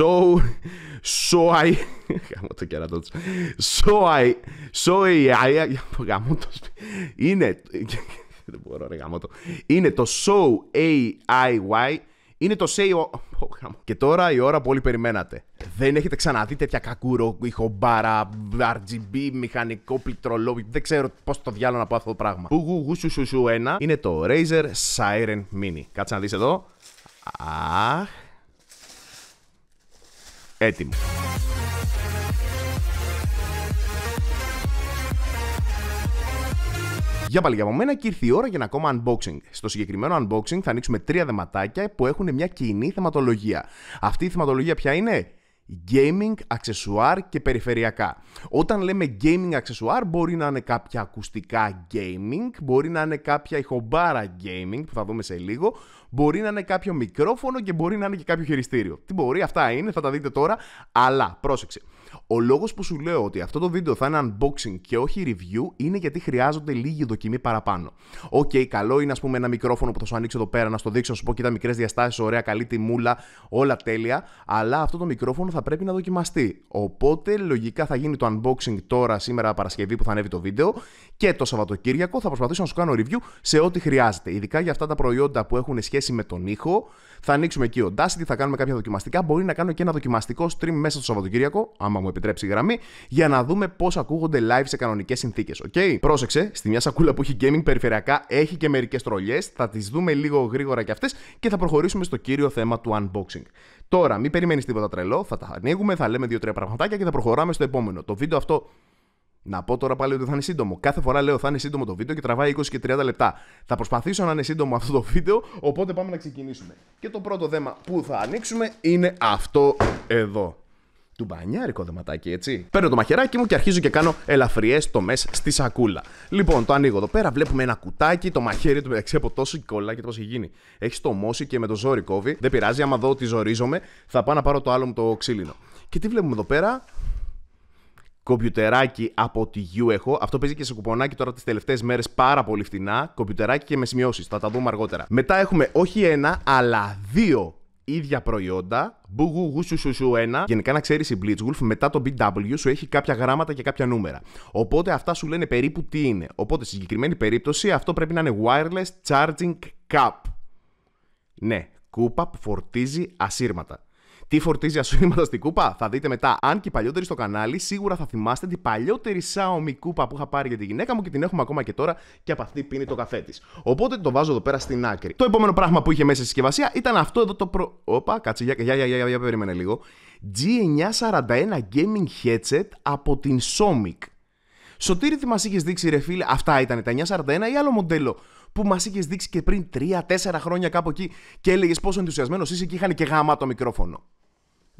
So, so I... Γαμώ το κερατό τους. So I... So AI... Γαμώ το... Είναι... Δεν μπορώ ρε γαμώ το. Είναι το So AIY. Είναι το say Και τώρα η ώρα που όλοι περιμένατε. Δεν έχετε ξαναδεί τέτοια κακούρο, ηχομπάρα, RGB, μηχανικό πληκτρολόγιο. Δεν ξέρω πως το διάλογο να πω αυτό το πράγμα. Που σου σου σου ένα είναι το Razer Siren Mini. Κάτσε να δεις εδώ. Αχ έτοιμο. Για πάλι για από μένα και ήρθε η ώρα για ένα ακόμα unboxing. Στο συγκεκριμένο unboxing θα ανοίξουμε τρία δεματάκια που έχουν μια κοινή θεματολογία. Αυτή η θεματολογία ποια είναι? gaming, αξεσουάρ και περιφερειακά. Όταν λέμε gaming αξεσουάρ μπορεί να είναι κάποια ακουστικά gaming, μπορεί να είναι κάποια ηχομπάρα gaming που θα δούμε σε λίγο, μπορεί να είναι κάποιο μικρόφωνο και μπορεί να είναι και κάποιο χειριστήριο. Τι μπορεί, αυτά είναι, θα τα δείτε τώρα, αλλά πρόσεξε. Ο λόγος που σου λέω ότι αυτό το βίντεο θα είναι unboxing και όχι review είναι γιατί χρειάζονται λίγη δοκιμή παραπάνω. Οκ, okay, καλό είναι ας πούμε ένα μικρόφωνο που θα σου ανοίξω εδώ πέρα, να το δείξω, να σου πω κοίτα μικρές διαστάσεις, ωραία, καλή τιμούλα, όλα τέλεια. Αλλά αυτό το μικρόφωνο θα πρέπει να δοκιμαστεί. Οπότε λογικά θα γίνει το unboxing τώρα, σήμερα Παρασκευή που θα ανέβει το βίντεο και το Σαββατοκύριακο θα προσπαθήσω να σου κάνω review σε ό,τι χρειάζεται. Ειδικά για αυτά τα προϊόντα που έχουν σχέση με τον ήχο, θα ανοίξουμε εκεί ο Dacity, θα κάνουμε κάποια δοκιμαστικά. Μπορεί να κάνω και ένα δοκιμαστικό stream μέσα στο Σαββατοκύριακο, άμα μου επιτρέψει η γραμμή, για να δούμε πώς ακούγονται live σε κανονικές συνθήκες. Okay? Πρόσεξε, στη μια σακούλα που έχει gaming περιφερειακά έχει και μερικές τρολιές. Θα τις δούμε λίγο γρήγορα κι αυτές και θα προχωρήσουμε στο κύριο θέμα του unboxing. Τώρα, μην περιμένεις τίποτα τρελό, θα τα ανοίγουμε, θα λέμε δύο-τρία πραγματάκια και θα προχωράμε στο επόμενο. Το βίντεο αυτό να πω τώρα πάλι ότι θα είναι σύντομο. Κάθε φορά λέω θα είναι σύντομο το βίντεο και τραβάει 20 και 30 λεπτά. Θα προσπαθήσω να είναι σύντομο αυτό το βίντεο, οπότε πάμε να ξεκινήσουμε. Και το πρώτο θέμα που θα ανοίξουμε είναι αυτό εδώ. Του μπανιάρικο δεματάκι, έτσι. Παίρνω το μαχαιράκι μου και αρχίζω και κάνω ελαφριές τομές στη σακούλα. Λοιπόν, το ανοίγω εδώ πέρα, βλέπουμε ένα κουτάκι, το μαχαίρι του μεταξύ από τόσο κολλά και πώς έχει γίνει. Έχει το μόσι και με το ζόρι κόβει. Δεν πειράζει, άμα δω ότι ζορίζομαι, θα πάω να πάρω το άλλο μου το ξύλινο. Και τι βλέπουμε εδώ πέρα, κομπιουτεράκι από τη U έχω. Αυτό παίζει και σε κουπονάκι τώρα τις τελευταίες μέρες πάρα πολύ φτηνά. Κομπιουτεράκι και με σημειώσεις. Θα τα δούμε αργότερα. Μετά έχουμε όχι ένα, αλλά δύο ίδια προϊόντα. Μπουγου, γου, σου, σου, σου, ένα. Γενικά να ξέρεις η Blitzwolf μετά το BW σου έχει κάποια γράμματα και κάποια νούμερα. Οπότε αυτά σου λένε περίπου τι είναι. Οπότε σε συγκεκριμένη περίπτωση αυτό πρέπει να είναι wireless charging cup. Ναι, κούπα που φορτίζει ασύρματα. Τι φορτίζει ασύρματα στην κούπα, θα δείτε μετά. Αν και παλιότεροι στο κανάλι, σίγουρα θα θυμάστε την παλιότερη Xiaomi κούπα που είχα πάρει για τη γυναίκα μου και την έχουμε ακόμα και τώρα και από αυτή πίνει το καφέ της. Οπότε το βάζω εδώ πέρα στην άκρη. Το επόμενο πράγμα που είχε μέσα στη συσκευασία ήταν αυτό εδώ το προ. Όπα, κάτσε, για, για, για, για, για περίμενε λίγο. G941 Gaming Headset από την Somic. Σωτήρι, τι μας είχες δείξει, ρε φίλε, αυτά ήταν τα 941 ή άλλο μοντέλο που μας είχες δείξει και πριν 3-4 χρόνια κάπου εκεί και έλεγες πόσο ενθουσιασμένος είσαι και είχαν και γάμα το μικρόφωνο.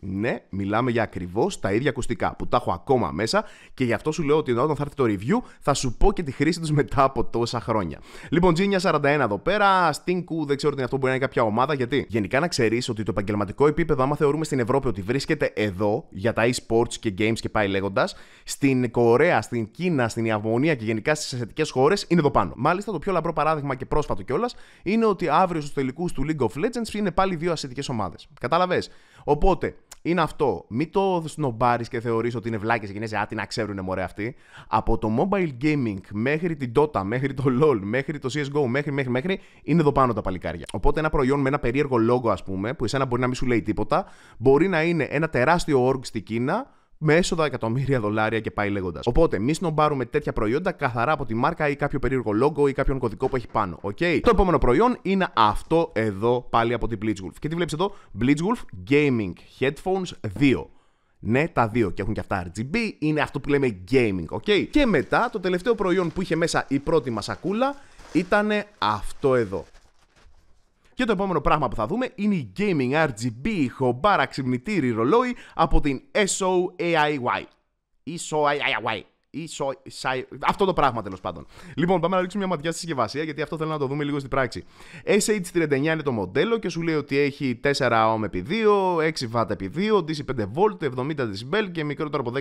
Ναι, μιλάμε για ακριβώς τα ίδια ακουστικά που τα έχω ακόμα μέσα και γι' αυτό σου λέω ότι όταν θα έρθει το review θα σου πω και τη χρήση τους μετά από τόσα χρόνια. Genia λοιπόν, 41 εδώ πέρα, Stinku δεν ξέρω τι είναι αυτό, μπορεί να είναι κάποια ομάδα γιατί γενικά να ξέρεις ότι το επαγγελματικό επίπεδο, άμα θεωρούμε στην Ευρώπη ότι βρίσκεται εδώ για τα e-sports και games και πάει λέγοντας, στην Κορέα, στην Κίνα, στην Ιαπωνία και γενικά στις ασιατικές χώρες είναι εδώ πάνω. Μάλιστα, το πιο λαμπρό παράδειγμα και πρόσφατο κιόλας είναι ότι αύριο στους τελικούς του League of Legends είναι πάλι δύο ασιατικές ομάδες. Κατάλαβε. Οπότε, είναι αυτό. Μην το σνομπάρεις και θεωρείς ότι είναι βλάκες και α, τι να ξέρουνε μωρέ αυτοί. Από το mobile gaming μέχρι την Dota, μέχρι το LOL, μέχρι το CSGO, μέχρι, μέχρι, μέχρι, είναι εδώ πάνω τα παλικάρια. Οπότε ένα προϊόν με ένα περίεργο λόγο, ας πούμε, που εσένα μπορεί να μην σου λέει τίποτα, μπορεί να είναι ένα τεράστιο org στην Κίνα με έσοδα εκατομμύρια δολάρια και πάει λέγοντας. Οπότε, μη σνομπάρουμε τέτοια προϊόντα καθαρά από τη μάρκα ή κάποιο περίεργο λόγο ή κάποιον κωδικό που έχει πάνω. Okay? Το επόμενο προϊόν είναι αυτό εδώ πάλι από την Blitzwolf. Και τι βλέπεις εδώ, Blitzwolf Gaming Headphones 2. Ναι, τα δύο και έχουν και αυτά RGB, είναι αυτό που λέμε gaming, ok. Και μετά το τελευταίο προϊόν που είχε μέσα η πρώτη μας σακούλα ήταν αυτό εδώ. Και το επόμενο πράγμα που θα δούμε είναι η Gaming RGB ηχομπάρα ξυπνητήρι ρολόι από την SOAIY. SOAIY ή Αυτό το πράγμα τέλος πάντων. Λοιπόν, πάμε να ρίξουμε μια ματιά στη συσκευασία γιατί αυτό θέλω να το δούμε λίγο στην πράξη. SH39 είναι το μοντέλο και σου λέει ότι έχει 4 ohm επί 2, 6 β επί 2, DC 5V, 70 dB και μικρότερο από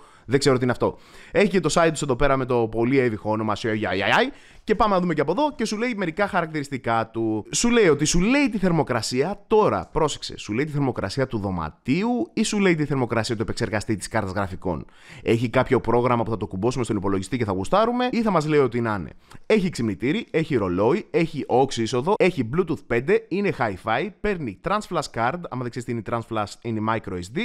10%. Δεν ξέρω τι είναι αυτό. Έχει και το site τους εδώ πέρα με το πολύ έβυχο όνομα και πάμε να δούμε και από εδώ και σου λέει μερικά χαρακτηριστικά του. Σου λέει ότι σου λέει τη θερμοκρασία τώρα, πρόσεξε, σου λέει τη θερμοκρασία του δωματίου ή σου λέει τη θερμοκρασία του επεξεργαστή της κάρτας γραφικών. Έχει κάποιο πρόγραμμα θα το κουμπώσουμε στον υπολογιστή και θα γουστάρουμε, ή θα μας λέει ότι να είναι. Έχει ξυμνητήρι, έχει ρολόι, έχει όξι είσοδο, έχει Bluetooth 5, είναι Hi-Fi, παίρνει TransFlash Card, άμα δεν ξέρεις τι είναι TransFlash, είναι Micro SD,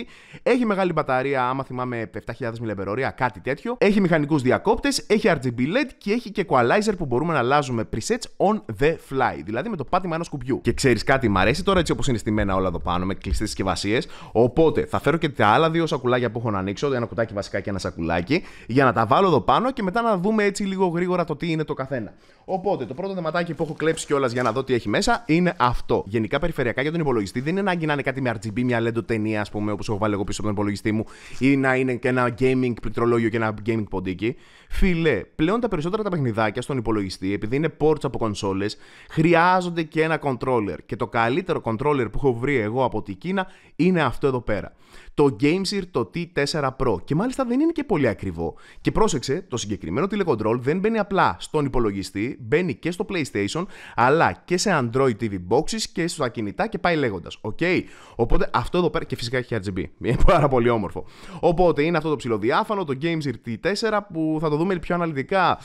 έχει μεγάλη μπαταρία, άμα θυμάμαι 7.000 mAh, κάτι τέτοιο, έχει μηχανικούς διακόπτες, έχει RGB LED και έχει και equalizer που μπορούμε να αλλάζουμε presets on the fly, δηλαδή με το πάτημα ενός κουμπιού. Και ξέρεις κάτι, μ' αρέσει τώρα έτσι όπως είναι στημένα όλα εδώ πάνω, με κλειστές συσκευασίες, οπότε θα φέρω και τα άλλα δύο σακουλάκια που έχω να ανοίξω, ένα κουτάκι βασικά και ένα σακουλάκι, για να τα βάλω εδώ πάνω και μετά να δούμε έτσι λίγο γρήγορα το τι είναι το καθένα. Οπότε, το πρώτο θεματάκι που έχω κλέψει κιόλας για να δω τι έχει μέσα είναι αυτό. Γενικά, περιφερειακά για τον υπολογιστή δεν είναι ανάγκη να είναι κάτι με RGB, μια LED ταινία, ας πούμε, όπως έχω βάλει εγώ πίσω από τον υπολογιστή μου, ή να είναι και ένα gaming πληκτρολόγιο και ένα gaming ποντίκι. Φίλε, πλέον τα περισσότερα τα παιχνιδάκια στον υπολογιστή, επειδή είναι ports από κονσόλες, χρειάζονται και ένα controller. Και το καλύτερο controller που έχω βρει εγώ από την Κίνα είναι αυτό εδώ πέρα το Gamesir το T4 Pro. Και μάλιστα δεν είναι και πολύ ακριβό. Και πρόσεξε, το συγκεκριμένο τηλεκοντρόλ δεν μπαίνει απλά στον υπολογιστή, μπαίνει και στο PlayStation, αλλά και σε Android TV boxes και στα κινητά και πάει λέγοντας. Okay. Οπότε αυτό εδώ πέρα και φυσικά έχει RGB. Είναι πάρα πολύ όμορφο. Οπότε είναι αυτό το ψηλοδιάφανο, το Gamesir T4 που θα το δούμε πιο αναλυτικά.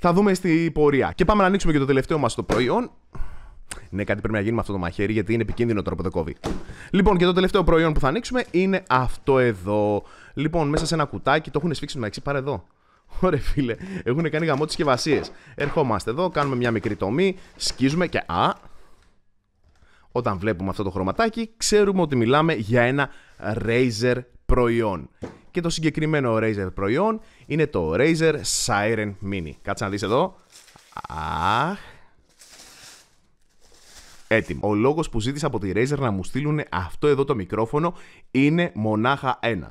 Θα δούμε στη πορεία. Και πάμε να ανοίξουμε και το τελευταίο μας το προϊόν. Ναι, κάτι πρέπει να γίνει με αυτό το μαχαίρι, γιατί είναι επικίνδυνο τώρα που δεν κόβει. Λοιπόν, και το τελευταίο προϊόν που θα ανοίξουμε είναι αυτό εδώ. Λοιπόν, μέσα σε ένα κουτάκι το έχουν σφίξει μεταξύ, πάρε εδώ. Ωραία, φίλε, έχουν κάνει γαμό τις συσκευασίες. Ερχόμαστε εδώ, κάνουμε μια μικρή τομή, σκίζουμε και. Α! Όταν βλέπουμε αυτό το χρωματάκι, ξέρουμε ότι μιλάμε για ένα Razer προϊόν. Και το συγκεκριμένο Razer προϊόν είναι το Razer Siren Mini. Κάτσε να δεις εδώ. Αχ, Έτοιμο. Ο λόγος που ζήτησα από τη Razer να μου στείλουν αυτό εδώ το μικρόφωνο είναι μονάχα ένας.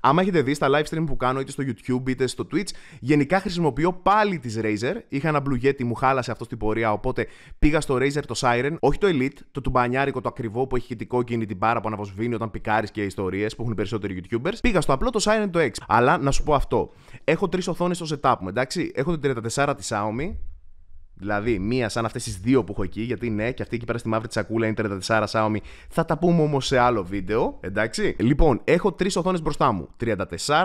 Άμα έχετε δει στα live stream που κάνω είτε στο YouTube είτε στο Twitch, γενικά χρησιμοποιώ πάλι τη Razer. Είχα ένα Blue Yeti, μου χάλασε αυτός στην πορεία, οπότε πήγα στο Razer το Siren, όχι το Elite, το τουμπανιάρικο το ακριβό που έχει και την κόκκινη την πάρα που αναβοσβήνει όταν πικάρεις και ιστορίες που έχουν περισσότεροι YouTubers. Πήγα στο απλό το Siren το 6. Αλλά να σου πω αυτό. Έχω τρεις οθόνες στο setup μου, εντάξει. Έχω την 34 τη Xiaomi, Δηλαδή, μία σαν αυτές τις δύο που έχω εκεί, γιατί ναι, και αυτή εκεί πέρα στη μαύρη τσακούλα είναι 34 Xiaomi. Θα τα πούμε όμως σε άλλο βίντεο, εντάξει. Λοιπόν, έχω τρεις οθόνες μπροστά μου. 34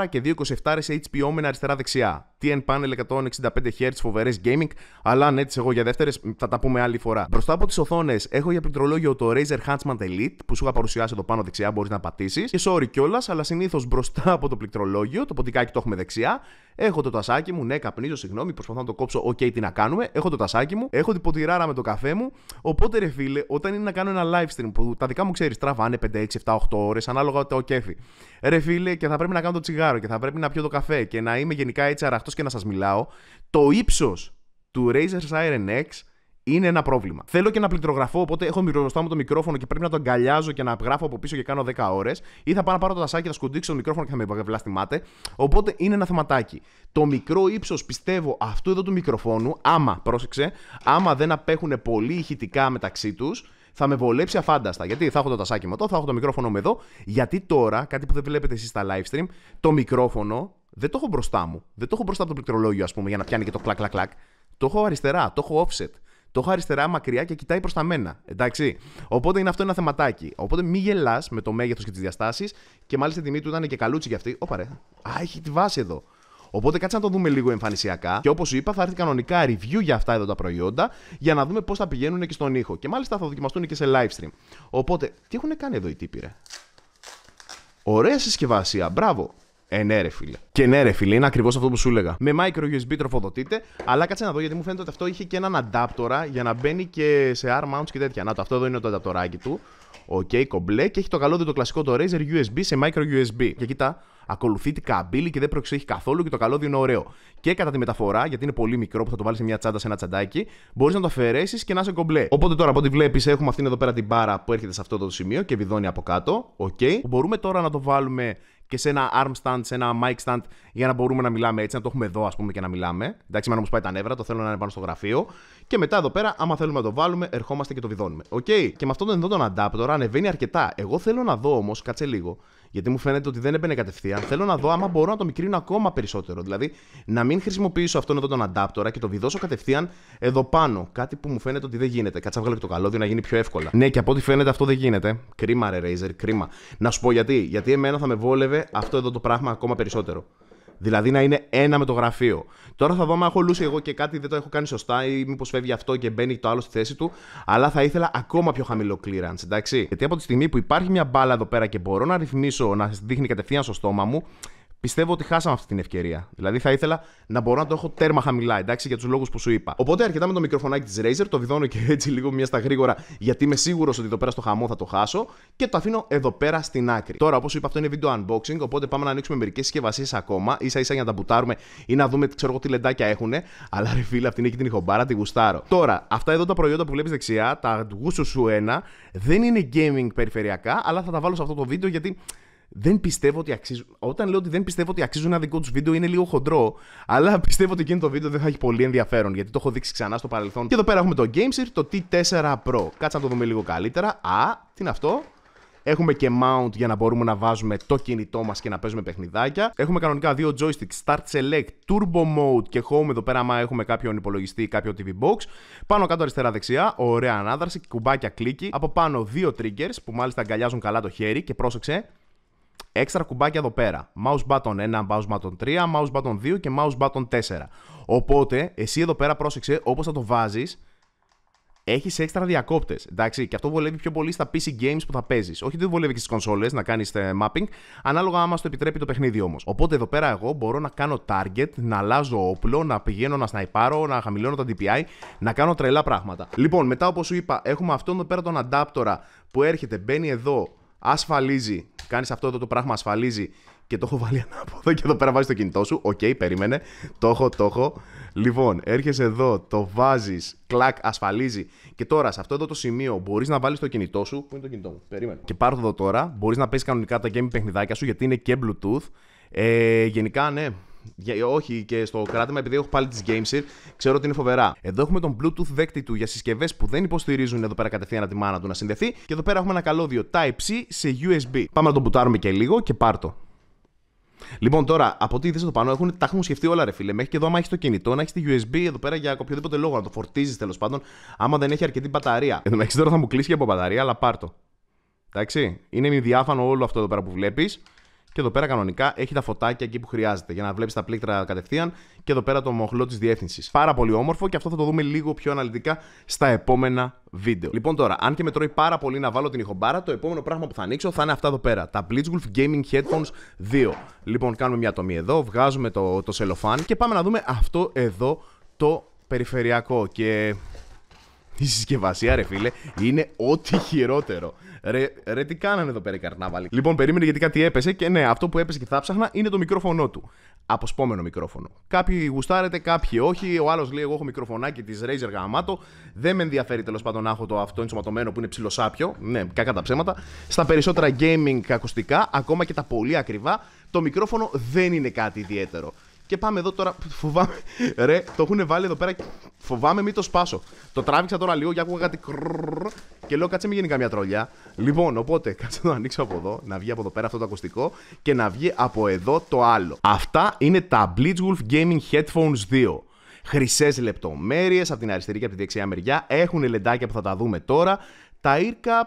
και 227 HPO με αριστερά-δεξιά. TN Panel 165Hz, φοβερές gaming. Αλλά ναι, έτσι εγώ για δεύτερες, θα τα πούμε άλλη φορά. Μπροστά από τις οθόνες έχω για πληκτρολόγιο το Razer Huntsman Elite που σου είχα παρουσιάσει εδώ πάνω δεξιά, μπορείς να πατήσεις. Και sorry κιόλας, αλλά συνήθως μπροστά από το πληκτρολόγιο, το ποτικάκι το έχουμε δεξιά. Έχω το τασάκι μου, ναι, καπνίζω, συγγνώμη, προσπαθώ να το κόψω, OK, τι να κάνουμε. Έχω το μου, έχω την ποτηράρα με το καφέ μου. Οπότε ρε φίλε, όταν είναι να κάνω ένα live stream που τα δικά μου ξέρεις, τραβάνε 5, 6, 7, 8 ώρες, ανάλογα το κέφι. Ρε φίλε, και θα πρέπει να κάνω το τσιγάρο και θα πρέπει να πιω το καφέ και να είμαι γενικά έτσι αραχτός και να σας μιλάω. Το ύψος του Razer Siren X είναι ένα πρόβλημα. Θέλω και να πληκτρογραφώ, οπότε έχω μπροστά μου το μικρόφωνο και πρέπει να το αγκαλιάζω και να γράφω από πίσω και κάνω 10 ώρες. Ή θα πάω να πάρω το τασάκι, θα σκουντίξω το μικρόφωνο και θα με βλαστημάτε. Οπότε είναι ένα θεματάκι. Το μικρό ύψος, πιστεύω, αυτού εδώ του μικροφώνου, άμα, πρόσεξε, άμα δεν απέχουν πολύ ηχητικά μεταξύ τους, θα με βολέψει αφάνταστα. Γιατί θα έχω το τασάκι μου εδώ, θα έχω το μικρόφωνο μου εδώ. Γιατί τώρα, κάτι που δεν βλέπετε εσείς στα live stream, το μικρόφωνο δεν το έχω μπροστά μου. Δεν το έχω μπροστά από το πληκτρολόγιο, ας πούμε, για να πιάνει και το κλακ κλακ κλακ. Το έχω αριστερά, το έχω offset το έχω αριστερά μακριά και κοιτάει προς τα μένα. Εντάξει. Οπότε είναι αυτό ένα θεματάκι. Οπότε μη γελάς με το μέγεθος και τις διαστάσεις. Και μάλιστα η τιμή του ήταν και καλούτσι για αυτή. Ωπαρε. Α, έχει τη βάση εδώ. Οπότε κάτσε να το δούμε λίγο εμφανισιακά. Και όπως είπα, θα έρθει κανονικά review για αυτά εδώ τα προϊόντα για να δούμε πώς θα πηγαίνουν και στον ήχο. Και μάλιστα θα δοκιμαστούν και σε live stream. Οπότε, τι έχουν κάνει εδώ οι τύποι, ρε. Ωραία συσκευασία, μπράβο. Ε, ναι, ρε φίλε. Και ναι, ρε φίλε, είναι ακριβώς αυτό που σου έλεγα. Με micro USB τροφοδοτείτε, αλλά κάτσε να δω γιατί μου φαίνεται ότι αυτό είχε και έναν αντάπτορα για να μπαίνει και σε arm mounts και τέτοια. Να το, αυτό εδώ είναι το adapterάκι του. Οκ, okay, κομπλέ και έχει το καλό το κλασικό το Razer USB σε micro USB. Και κοίτα, ακολουθεί την καμπύλη και δεν προξέχει καθόλου και το καλώδιο είναι ωραίο. Και κατά τη μεταφορά, γιατί είναι πολύ μικρό που θα το βάλεις σε μια τσάντα, σε ένα τσαντάκι, μπορείς να το αφαιρέσεις και να είσαι κομπλέ. Οπότε τώρα από ό,τι βλέπεις, έχουμε αυτήν εδώ πέρα την μπάρα που έρχεται σε αυτό το σημείο και βιδώνει από κάτω. Οκ, okay. μπορούμε τώρα να το βάλουμε και σε ένα arm stand, σε ένα mic stand για να μπορούμε να μιλάμε έτσι, να το έχουμε εδώ ας πούμε και να μιλάμε. Εντάξει, μάλλον όμως πάει τα νεύρα, το θέλω να είναι πάνω στο γραφείο. Και μετά εδώ πέρα, άμα θέλουμε να το βάλουμε, ερχόμαστε και το βιδώνουμε. Οκ. Okay. Και με αυτόν εδώ τον adapter ανεβαίνει αρκετά. Εγώ θέλω να δω όμως, κάτσε λίγο, γιατί μου φαίνεται ότι δεν έμπαινε κατευθείαν. Θέλω να δω άμα μπορώ να το μικρύνω ακόμα περισσότερο. Δηλαδή να μην χρησιμοποιήσω αυτόν εδώ τον αντάπτορα και το βιδώσω κατευθείαν εδώ πάνω. Κάτι που μου φαίνεται ότι δεν γίνεται. Κάτσα βγάλω και το καλώδιο να γίνει πιο εύκολα. Ναι, και από ό,τι φαίνεται αυτό δεν γίνεται. Κρίμα, ρε Razer, κρίμα. Να σου πω γιατί. Γιατί εμένα θα με βόλευε αυτό εδώ το πράγμα ακόμα περισσότερο. Δηλαδή να είναι ένα με το γραφείο. Τώρα θα δω αν έχω λούσει εγώ και κάτι δεν το έχω κάνει σωστά ή μήπως φεύγει αυτό και μπαίνει το άλλο στη θέση του. Αλλά θα ήθελα ακόμα πιο χαμηλό clearance, εντάξει. Γιατί από τη στιγμή που υπάρχει μια μπάλα εδώ πέρα και μπορώ να ρυθμίσω, να δείχνει κατευθείαν στο στόμα μου, Πιστεύω ότι χάσαμε αυτή την ευκαιρία. Δηλαδή θα ήθελα να μπορώ να το έχω τέρμα χαμηλά, εντάξει, για τους λόγους που σου είπα. Οπότε αρκετά με το μικροφωνάκι της Razer, το βιδώνω και έτσι λίγο μια στα γρήγορα, γιατί είμαι σίγουρος ότι εδώ πέρα στο χαμό θα το χάσω και το αφήνω εδώ πέρα στην άκρη. Τώρα, όπως είπα, αυτό είναι βίντεο unboxing, οπότε πάμε να ανοίξουμε μερικές συσκευασίες ακόμα, ίσα ίσα για να τα μπουτάρουμε ή να δούμε ξέρω, εγώ, τι λεντάκια έχουν. Αλλά ρε φίλε, αυτή είναι και την ηχομπάρα, τη γουστάρω. Τώρα, αυτά εδώ τα προϊόντα που βλέπεις δεξιά, τα γούσου σου ένα, δεν είναι gaming περιφερειακά, αλλά θα τα βάλω σε αυτό το βίντεο γιατί δεν πιστεύω ότι αξίζουν. Όταν λέω ότι δεν πιστεύω ότι αξίζουν ένα δικό τους βίντεο, είναι λίγο χοντρό. Αλλά πιστεύω ότι εκείνο το βίντεο δεν θα έχει πολύ ενδιαφέρον, γιατί το έχω δείξει ξανά στο παρελθόν. Και εδώ πέρα έχουμε το GameSir, το T4 Pro. Κάτσε να το δούμε λίγο καλύτερα. Α, τι είναι αυτό. Έχουμε και mount για να μπορούμε να βάζουμε το κινητό μας και να παίζουμε παιχνιδάκια. Έχουμε κανονικά δύο joystick, start select, turbo mode και home εδώ πέρα άμα έχουμε κάποιον υπολογιστή ή κάποιο TV box. Πάνω κάτω αριστερά δεξιά, ωραία ανάδραση, κουμπάκια κλίκη. Από πάνω δύο triggers που μάλιστα αγκαλιάζουν καλά το χέρι και πρόσεξε, έξτρα κουμπάκια εδώ πέρα. Mouse button 1, mouse button 3, mouse button 2 και mouse button 4. Οπότε, εσύ εδώ πέρα πρόσεξε όπως θα το βάζεις, έχεις έξτρα διακόπτες. Εντάξει, και αυτό βολεύει πιο πολύ στα PC games που θα παίζεις. Όχι ότι δεν βολεύει και στις κονσόλες να κάνεις ε, mapping, ανάλογα άμα το επιτρέπει το παιχνίδι όμως. Οπότε εδώ πέρα εγώ μπορώ να κάνω target, να αλλάζω όπλο, να πηγαίνω να σναϊπάρω, να χαμηλώνω τα DPI, να κάνω τρελά πράγματα. Λοιπόν, μετά όπως σου είπα, έχουμε αυτόν εδώ πέρα τον adapter που έρχεται, μπαίνει εδώ ασφαλίζει. Κάνεις αυτό εδώ το πράγμα, ασφαλίζει και το έχω βάλει ανάποδα και εδώ πέρα βάζει το κινητό σου. Οκ, okay, περίμενε. Το έχω, το έχω. Λοιπόν, έρχεσαι εδώ, το βάζεις, κλακ, ασφαλίζει. Και τώρα σε αυτό εδώ το σημείο μπορείς να βάλεις το κινητό σου. Πού είναι το κινητό μου, περίμενε. Και πάρω εδώ τώρα, μπορείς να παίζεις κανονικά τα gaming παιχνιδάκια σου γιατί είναι και Bluetooth. Ε, γενικά, ναι, για, όχι και στο κράτημα, επειδή έχω πάλι τις Gameseer, ξέρω ότι είναι φοβερά. Εδώ έχουμε τον Bluetooth δέκτη του για συσκευές που δεν υποστηρίζουν εδώ πέρα κατευθείαν τη μάνα του να συνδεθεί. Και εδώ πέρα έχουμε ένα καλώδιο Type-C σε USB. Πάμε να τον μπουτάρουμε και λίγο και πάρτο. Λοιπόν, τώρα από ό,τι είδες εδώ πάνω έχουν, τα έχουν σκεφτεί όλα, ρε φίλε. Μέχρι και εδώ, άμα έχεις το κινητό, να έχεις τη USB εδώ πέρα για οποιοδήποτε λόγο, να το φορτίζεις τέλος πάντων, άμα δεν έχει αρκετή μπαταρία. Εν τω τώρα θα μου κλείσει και από μπαταρία, αλλά πάρτο. Εντάξει, είναι μη διάφανο όλο αυτό εδώ πέρα που βλέπεις. Και εδώ πέρα κανονικά έχει τα φωτάκια εκεί που χρειάζεται για να βλέπεις τα πλήκτρα κατευθείαν και εδώ πέρα το μοχλό της διεύθυνσης. Πάρα πολύ όμορφο και αυτό θα το δούμε λίγο πιο αναλυτικά στα επόμενα βίντεο. Λοιπόν, τώρα, αν και με τρώει πάρα πολύ να βάλω την ηχομπάρα, το επόμενο πράγμα που θα ανοίξω θα είναι αυτά εδώ πέρα. Τα Blitzwolf Gaming Headphones 2. Λοιπόν, κάνουμε μια τομή εδώ, βγάζουμε το, το σελοφάν και πάμε να δούμε αυτό εδώ το περιφερειακό. Και η συσκευασία, ρε φίλε, είναι ό,τι χειρότερο. Ρε, ρε, τι κάνανε εδώ πέρα οι καρνάβαλοι. Λοιπόν, περίμενε γιατί κάτι έπεσε και ναι, αυτό που έπεσε και θα ψάχνα είναι το μικρόφωνο του. Αποσπόμενο μικρόφωνο. Κάποιοι γουστάρετε, κάποιοι όχι. Ο άλλος λέει: Εγώ έχω μικροφωνάκι της Razer Gamato. Δεν με ενδιαφέρει τέλος πάντων να έχω το αυτό ενσωματωμένο που είναι ψιλοσάπιο. Ναι, κακά τα ψέματα. Στα περισσότερα gaming ακουστικά, ακόμα και τα πολύ ακριβά, το μικρόφωνο δεν είναι κάτι ιδιαίτερο. Και πάμε εδώ τώρα. Φοβάμαι. Ρε, το έχουν βάλει εδώ πέρα. Φοβάμαι μην το σπάσω. Το τράβηξα τώρα λίγο και άκουγα κάτι. και λέω κάτσε μην γίνει καμιά τρολιά. Λοιπόν, οπότε κάτσε να το ανοίξω από εδώ, να βγει από εδώ πέρα αυτό το ακουστικό και να βγει από εδώ το άλλο. Αυτά είναι τα Blitzwolf Gaming Headphones 2 χρυσέ λεπτομέρειε από την αριστερή και από τη δεξιά μεριά. Έχουν λεντάκια που θα τα δούμε τώρα. Τα ear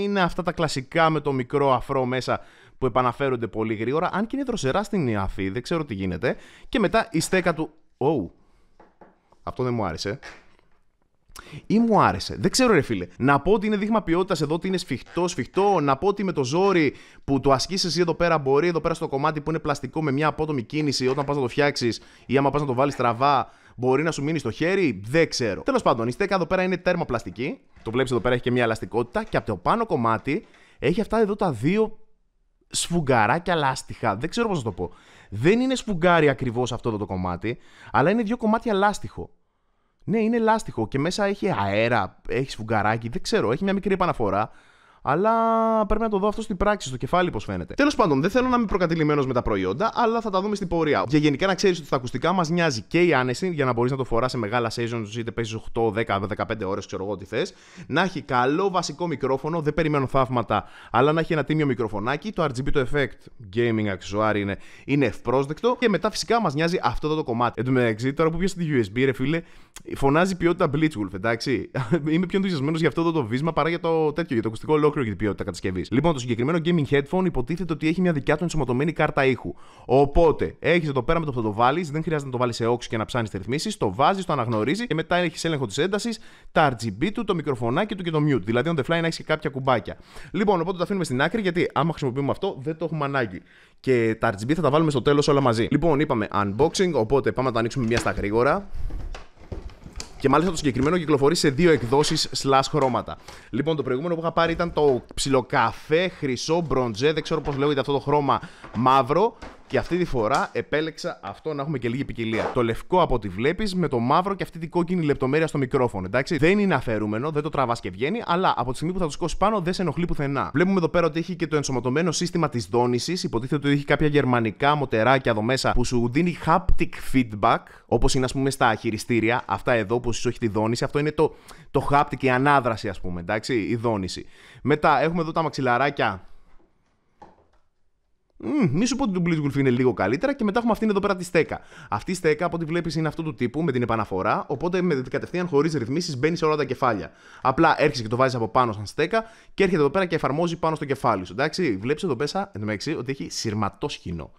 είναι αυτά τα κλασικά με το μικρό αφρό μέσα που επαναφέρονται πολύ γρήγορα, αν και είναι δροσερά στην αφή, δεν ξέρω τι γίνεται. Και μετά η στέκα του. Oh. Αυτό δεν μου άρεσε. Ή μου άρεσε. Δεν ξέρω, ρε φίλε. Να πω ότι είναι δείγμα ποιότητας εδώ, ότι είναι σφιχτό, σφιχτό. Να πω ότι με το ζόρι που το ασκεί εσύ εδώ πέρα μπορεί, εδώ πέρα στο κομμάτι που είναι πλαστικό με μια απότομη κίνηση, όταν πας να το φτιάξεις ή άμα πας να το βάλεις στραβά, μπορεί να σου μείνει στο χέρι. Δεν ξέρω. Τέλος πάντων, η στέκα εδώ πέρα είναι τέρμα πλαστική. Το βλέπεις εδώ πέρα έχει και μια ελαστικότητα. Και από το πάνω κομμάτι έχει αυτά εδώ τα δύο σφουγγαράκια λάστιχα. Δεν ξέρω πώς να το πω. Δεν είναι σφουγγάρι ακριβώς αυτό το, το κομμάτι, αλλά είναι δύο κομμάτια λάστιχο. Ναι, είναι λάστιχο και μέσα έχει αέρα, έχει σφουγγαράκι, δεν ξέρω, έχει μια μικρή επαναφορά. Αλλά πρέπει να το δω αυτό στην πράξη, στο κεφάλι, πώς φαίνεται. Τέλος πάντων, δεν θέλω να είμαι προκατηλημένος με τα προϊόντα, αλλά θα τα δούμε στην πορεία. Για γενικά να ξέρεις ότι τα ακουστικά μας νοιάζει και η άνεση, για να μπορείς να το φοράς σε μεγάλα seasons, είτε παίζεις 8, 10, 15 ώρες, ξέρω εγώ τι θες. Να έχει καλό βασικό μικρόφωνο, δεν περιμένω θαύματα, αλλά να έχει ένα τίμιο μικροφωνάκι. Το RGB το effect gaming αξιουάρι, είναι, είναι ευπρόσδεκτο. Και μετά φυσικά μας νοιάζει αυτό το κομμάτι. Εν τω μεταξύ, τώρα που πιάσει τη USB, ρε φίλε, φωνάζει ποιότητα Blitzwolf, εντάξει. Είμαι πιο ενθουσιασμένος για αυτό το βίσμα παρά για το τέτοιο, για το ακουστικό για την ποιότητα κατασκευής. Λοιπόν, το συγκεκριμένο gaming headphone υποτίθεται ότι έχει μια δικιά του ενσωματωμένη κάρτα ήχου. Οπότε, έχεις εδώ πέρα με το που θα το βάλεις, δεν χρειάζεται να το βάλεις σε όξι και να ψάνεις τις ρυθμίσεις, το βάζεις, το αναγνωρίζεις και μετά έχεις έλεγχο της έντασης, τα RGB του, το μικροφωνάκι του και το mute. Δηλαδή, on the fly να έχεις και κάποια κουμπάκια. Λοιπόν, οπότε το αφήνουμε στην άκρη γιατί άμα χρησιμοποιούμε αυτό δεν το έχουμε ανάγκη. Και τα RGB θα τα βάλουμε στο τέλος όλα μαζί. Λοιπόν, είπαμε unboxing, οπότε πάμε να τα ανοίξουμε μια στα γρήγορα. Και μάλιστα το συγκεκριμένο κυκλοφορεί σε δύο εκδόσεις slash χρώματα. Λοιπόν, το προηγούμενο που είχα πάρει ήταν το ψιλοκαφέ, χρυσό, μπροντζέ, δεν ξέρω πώς λέγεται αυτό το χρώμα μαύρο. Και αυτή τη φορά επέλεξα αυτό να έχουμε και λίγη ποικιλία. Το λευκό από ό,τι βλέπεις με το μαύρο και αυτή την κόκκινη λεπτομέρεια στο μικρόφωνο. Εντάξει. Δεν είναι αφαιρούμενο, δεν το τραβάς και βγαίνει, αλλά από τη στιγμή που θα το σκώσει πάνω δεν σε ενοχλεί πουθενά. Βλέπουμε εδώ πέρα ότι έχει και το ενσωματωμένο σύστημα της δόνησης. Υποτίθεται ότι έχει κάποια γερμανικά μοτεράκια εδώ μέσα που σου δίνει haptic feedback, όπως είναι ας πούμε στα χειριστήρια. Αυτά εδώ που σου έχει τη δόνηση. Αυτό είναι το, το haptic, η ανάδραση ας πούμε. Εντάξει, η δόνηση. Μετά έχουμε εδώ τα μαξιλαράκια μη σου πω ότι το Blitzwolf είναι λίγο καλύτερα και μετά έχουμε αυτήν εδώ πέρα τη στέκα. Αυτή η στέκα, από ό,τι βλέπεις, είναι αυτού του τύπου με την επαναφορά. Οπότε με κατευθείαν χωρίς ρυθμίσεις μπαίνει σε όλα τα κεφάλια. Απλά έρχεσαι και το βάζεις από πάνω σαν στέκα και έρχεται εδώ πέρα και εφαρμόζει πάνω στο κεφάλι σου. Εντάξει, βλέπεις εδώ πέρα ότι έχει σειρματό σκηνό.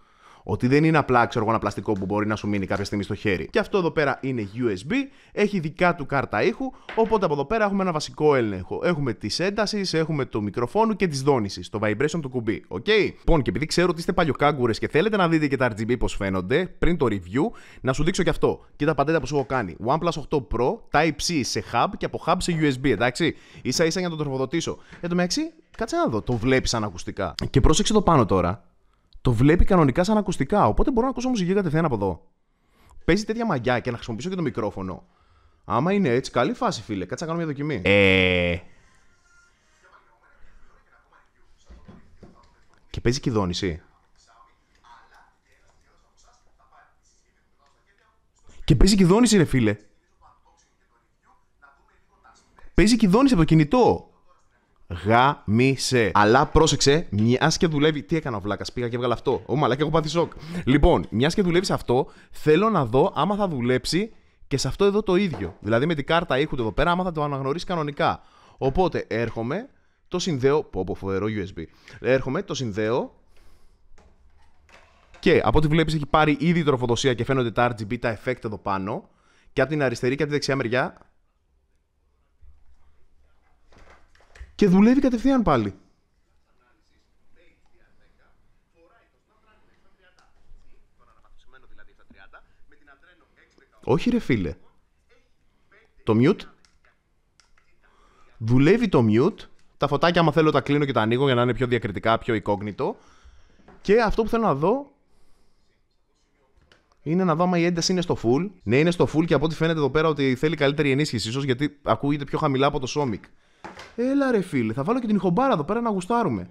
Ότι δεν είναι απλά ξέρω εγώ ένα πλαστικό που μπορεί να σου μείνει κάποια στιγμή στο χέρι. Και αυτό εδώ πέρα είναι USB, έχει δικά του κάρτα ήχου, οπότε από εδώ πέρα έχουμε ένα βασικό έλεγχο. Έχουμε της έντασης, έχουμε το μικροφόνου και της δόνησης, το vibration του κουμπί. Οκ. Okay? Λοιπόν, και επειδή ξέρω ότι είστε παλιοκάγκουρες και θέλετε να δείτε και τα RGB πώς φαίνονται πριν το review, να σου δείξω και αυτό. Κοίτα παντέτα που σου έχω κάνει. OnePlus 8 Pro Type-C σε hub και από hub σε USB, εντάξει. σα ίσα για να το τροφοδοτήσω. Εν τω μεταξύ, κάτσε να δω, το βλέπεις ανακουστικά. Και πρόσεξε το πάνω τώρα το βλέπει κανονικά σαν ακουστικά. Οπότε μπορώ να ακούσω μουσική κατευθείαν από εδώ. Παίζει τέτοια μαγιά και να χρησιμοποιήσω και το μικρόφωνο. Άμα είναι έτσι, καλή φάση, φίλε. Κάτσε να κάνω μια δοκιμή. Ε... Και παίζει και η Και παίζει και η δόνηση, ρε φίλε. Παίζει και η από το κινητό. Γαμίσε. Αλλά πρόσεξε, μιας και δουλεύει. Τι έκανα Βλάκας, πήγα και έβγαλα αυτό. Ω και έχω πάθει σοκ. Λοιπόν, μιας και δουλεύεις σε αυτό, θέλω να δω άμα θα δουλέψει και σε αυτό εδώ το ίδιο. Δηλαδή με την κάρτα ήχου εδώ πέρα, άμα θα το αναγνωρίσει κανονικά. Οπότε έρχομαι, το συνδέω. Πω, πω φοβερό USB. Έρχομαι, το συνδέω. Και από ό,τι βλέπεις, έχει πάρει ήδη τροφοδοσία και φαίνονται τα RGB, τα effect εδώ πάνω. Και από την αριστερή και από τη δεξιά μεριά και δουλεύει κατευθείαν πάλι. Όχι ρε φίλε. Το mute. Δουλεύει το mute. Τα φωτάκια άμα θέλω τα κλείνω και τα ανοίγω για να είναι πιο διακριτικά, πιο εικόγνητο. Και αυτό που θέλω να δω είναι να δω άμα η ένταση είναι στο full. Ναι, είναι στο full και από ό,τι φαίνεται εδώ πέρα ότι θέλει καλύτερη ενίσχυση, ίσως γιατί ακούγεται πιο χαμηλά από το Sonic. Έλα ρε φίλε, θα βάλω και την ηχομπάρα εδώ πέρα να γουστάρουμε.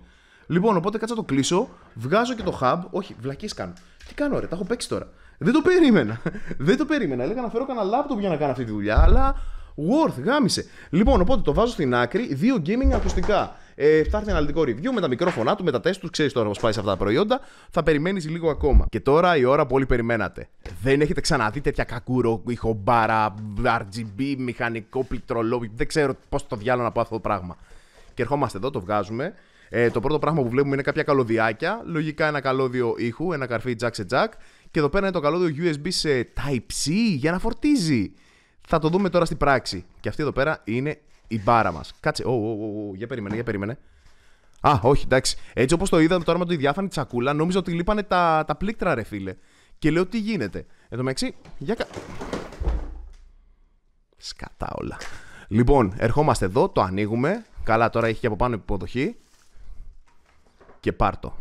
Λοιπόν, οπότε κάτσα το κλείσω, βγάζω και το hub. Όχι, βλακή κάνω. Τι κάνω, ρε, τα έχω παίξει τώρα. Δεν το περίμενα. Δεν το περίμενα. Έλεγα να φέρω κανένα λάπτοπ για να κάνω αυτή τη δουλειά, αλλά Worth, γάμισε. Λοιπόν, οπότε το βάζω στην άκρη, δύο gaming ακουστικά. Ε, ένα αναλυτικό review με τα μικρόφωνά του, με τα τεστ τους. Ξέρεις τώρα πώς πάει σε αυτά τα προϊόντα. Θα περιμένεις λίγο ακόμα. Και τώρα η ώρα που όλοι περιμένατε. Δεν έχετε ξαναδεί τέτοια κακούρο, ηχομπάρα, RGB, μηχανικό πληκτρολόγιο. Δεν ξέρω πώς το διάλογο να πω αυτό το πράγμα. Και ερχόμαστε εδώ, το βγάζουμε. Ε, το πρώτο πράγμα που βλέπουμε είναι κάποια καλωδιάκια. Λογικά ένα καλώδιο ήχου, ένα καρφί jack σε jack. Και εδώ πέρα είναι το καλώδιο USB σε Type-C για να φορτίζει. Θα το δούμε τώρα στην πράξη. Και αυτή εδώ πέρα είναι η μπάρα μας. Κάτσε. ω, για περίμενε, για περίμενε. Α, όχι, εντάξει. Έτσι όπως το είδαμε τώρα με τη διάφανη τσακούλα, νόμιζα ότι λείπανε τα, τα πλήκτρα, ρε φίλε. Και λέω τι γίνεται. Εδώ μεταξύ, για κα... Σκατά όλα. Λοιπόν, ερχόμαστε εδώ, το ανοίγουμε. Καλά, τώρα έχει και από πάνω υποδοχή. Και πάρτο.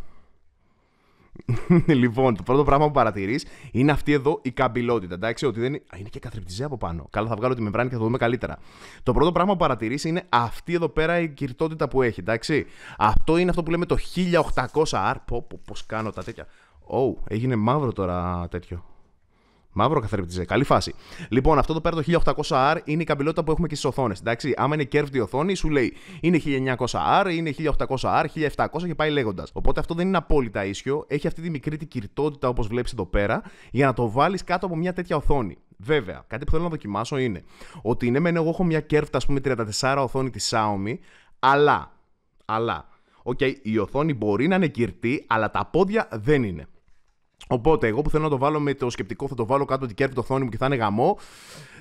λοιπόν, το πρώτο πράγμα που παρατηρείς είναι αυτή εδώ η καμπυλότητα. Εντάξει, ότι δεν είναι. Α, είναι και καθρεπτιζέ από πάνω. Καλά, θα βγάλω τη μεμβράνη και θα το δούμε καλύτερα. Το πρώτο πράγμα που παρατηρείς είναι αυτή εδώ πέρα η κυρτότητα που έχει. Εντάξει, αυτό είναι αυτό που λέμε το 1800R. Πώ κάνω τα τέτοια. Ω, έγινε μαύρο τώρα τέτοιο. Μαύρο καθρεπτιζέ. Ε, καλή φάση. Λοιπόν, αυτό το πέρα το 1800R είναι η καμπυλότητα που έχουμε και στις οθόνες. Εντάξει, άμα είναι curved η οθόνη, σου λέει είναι 1900R, είναι 1800R, 1700 και πάει λέγοντας. Οπότε αυτό δεν είναι απόλυτα ίσιο. Έχει αυτή τη μικρή την κυρτότητα όπως βλέπεις εδώ πέρα για να το βάλεις κάτω από μια τέτοια οθόνη. Βέβαια, κάτι που θέλω να δοκιμάσω είναι ότι ναι, μεν εγώ έχω μια curved ας πούμε 34 οθόνη της Xiaomi, αλλά. Αλλά. Οκ, okay, η οθόνη μπορεί να είναι κυρτή, αλλά τα πόδια δεν είναι. Οπότε, εγώ που θέλω να το βάλω με το σκεπτικό, θα το βάλω κάτω ότι την το οθόνη μου και θα είναι γαμό.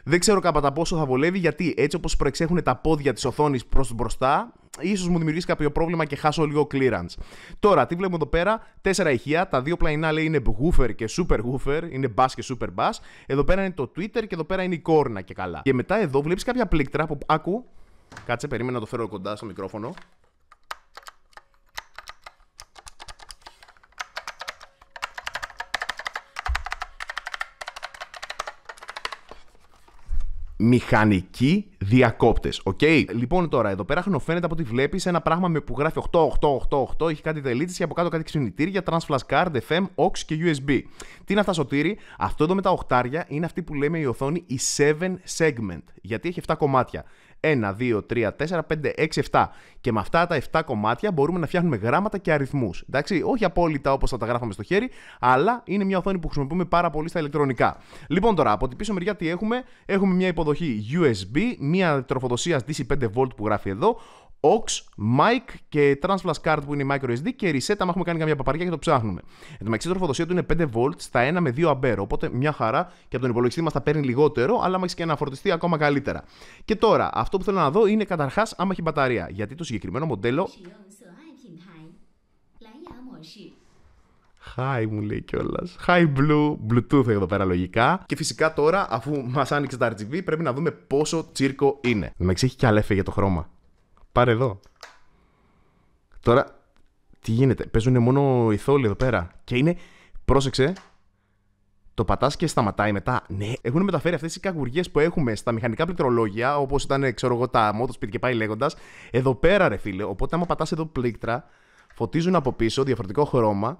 Δεν ξέρω κατά πόσο θα βολεύει, γιατί έτσι όπως προεξέχουν τα πόδια της οθόνης προς μπροστά, ίσως μου δημιουργήσει κάποιο πρόβλημα και χάσω λίγο clearance. Τώρα, τι βλέπουμε εδώ πέρα, τέσσερα ηχεία. Τα δύο πλαϊνά λέει είναι woofer και super woofer, είναι bass και super bass. Εδώ πέρα είναι το Twitter και εδώ πέρα είναι η κόρνα και καλά. Και μετά εδώ βλέπεις κάποια πλήκτρα που άκου. Κάτσε, περίμενα να το φέρω κοντά στο μικρόφωνο. μηχανικοί διακόπτες. Οκ. Okay? Λοιπόν, τώρα εδώ πέρα χνοφαίνεται από ό,τι βλέπεις ένα πράγμα με που γράφει 8888, έχει κάτι και από κάτω κάτι ξυνητήρια, transflash card, FM, OX και USB. Τι είναι αυτά σωτήρι, αυτό εδώ με τα οχτάρια είναι αυτή που λέμε η οθόνη η 7 segment, γιατί έχει 7 κομμάτια. 1, 2, 3, 4, 5, 6, 7. Και με αυτά τα 7 κομμάτια μπορούμε να φτιάχνουμε γράμματα και αριθμούς. Εντάξει, όχι απόλυτα όπως θα τα γράφαμε στο χέρι, αλλά είναι μια οθόνη που χρησιμοποιούμε πάρα πολύ στα ηλεκτρονικά. Λοιπόν, τώρα από την πίσω μεριά τι έχουμε, έχουμε μια υποδοχή USB, μια τροφοδοσία DC 5V που γράφει εδώ, Ox, Mic και TransFlash Card που είναι η MicroSD και reset άμα έχουμε κάνει καμιά παπαριά και το ψάχνουμε. Εν τω μεταξύ, η τροφοδοσία του είναι 5 V στα 1 με 2 αμπέρ. Οπότε μια χαρά και από τον υπολογιστή μας θα παίρνει λιγότερο, αλλά άμα έχεις και να φορτιστή ακόμα καλύτερα. Και τώρα, αυτό που θέλω να δω είναι καταρχάς άμα έχει μπαταρία. Γιατί το συγκεκριμένο μοντέλο. Hi μου λέει κιόλας. Hi blue, bluetooth εδώ πέρα λογικά. Και φυσικά τώρα, αφού μας άνοιξε τα RGB, πρέπει να δούμε πόσο τσίρκο είναι. Δεν με έχει κι άλλα το χρώμα πάρε εδώ. Τώρα, τι γίνεται, παίζουν μόνο οι θόλοι εδώ πέρα. Και είναι, πρόσεξε, το πατάς και σταματάει μετά. Ναι, έχουν μεταφέρει αυτές οι καγουριές που έχουμε στα μηχανικά πληκτρολόγια, όπως ήταν, ξέρω εγώ, τα Motorsport και πάει λέγοντας. Εδώ πέρα, ρε φίλε. Οπότε, άμα πατάς εδώ πλήκτρα, φωτίζουν από πίσω διαφορετικό χρώμα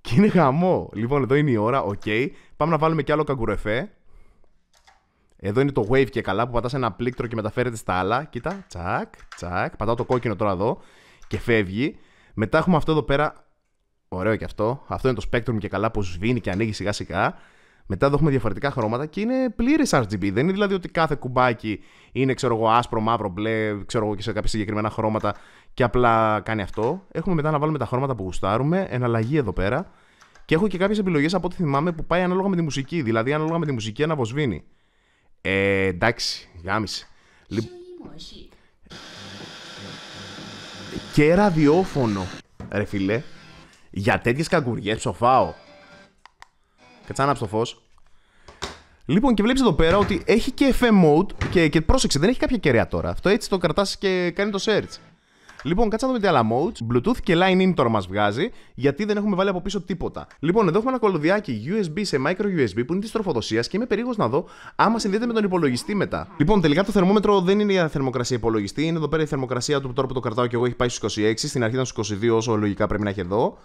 και είναι γαμό. Λοιπόν, εδώ είναι η ώρα, οκ. Okay. Πάμε να βάλουμε κι άλλο καγκουρεφέ. Εδώ είναι το wave και καλά που πατάς ένα πλήκτρο και μεταφέρεται στα άλλα. Κοίτα, τσακ, τσακ. Πατάω το κόκκινο τώρα εδώ και φεύγει. Μετά έχουμε αυτό εδώ πέρα. Ωραίο και αυτό. Αυτό είναι το spectrum και καλά που σβήνει και ανοίγει σιγά σιγά. Μετά εδώ έχουμε διαφορετικά χρώματα και είναι πλήρε RGB. Δεν είναι δηλαδή ότι κάθε κουμπάκι είναι ξέρω εγώ, άσπρο, μαύρο, μπλε, ξέρω εγώ και σε κάποια συγκεκριμένα χρώματα και απλά κάνει αυτό. Έχουμε μετά να βάλουμε τα χρώματα που γουστάρουμε, εναλλαγή εδώ πέρα. Και έχω και κάποιες επιλογές από ό,τι θυμάμαι που πάει ανάλογα με τη μουσική. Δηλαδή, ανάλογα με τη μουσική αναβοσβήνει. Ε, εντάξει, γάμισε. Και ραδιόφωνο, ρε φίλε. Για τέτοιες καγκουριές ψοφάω. Κατσάνα το φως. Λοιπόν, και βλέπεις εδώ πέρα ότι έχει και FM mode και, και πρόσεξε, δεν έχει κάποια κεραία τώρα. Αυτό έτσι το κρατάς και κάνει το search. Λοιπόν, κάτσε να δούμε τι άλλα modes. Bluetooth και line in τώρα μας βγάζει, γιατί δεν έχουμε βάλει από πίσω τίποτα. Λοιπόν, εδώ έχουμε ένα κολοδιάκι USB σε micro USB που είναι της τροφοδοσίας και είμαι περίεργος να δω άμα συνδέεται με τον υπολογιστή μετά. Λοιπόν, τελικά το θερμόμετρο δεν είναι για θερμοκρασία υπολογιστή, είναι εδώ πέρα η θερμοκρασία του τώρα που το κρατάω και εγώ έχει πάει στους 26, στην αρχή ήταν στους 22 όσο λογικά πρέπει να έχει εδώ.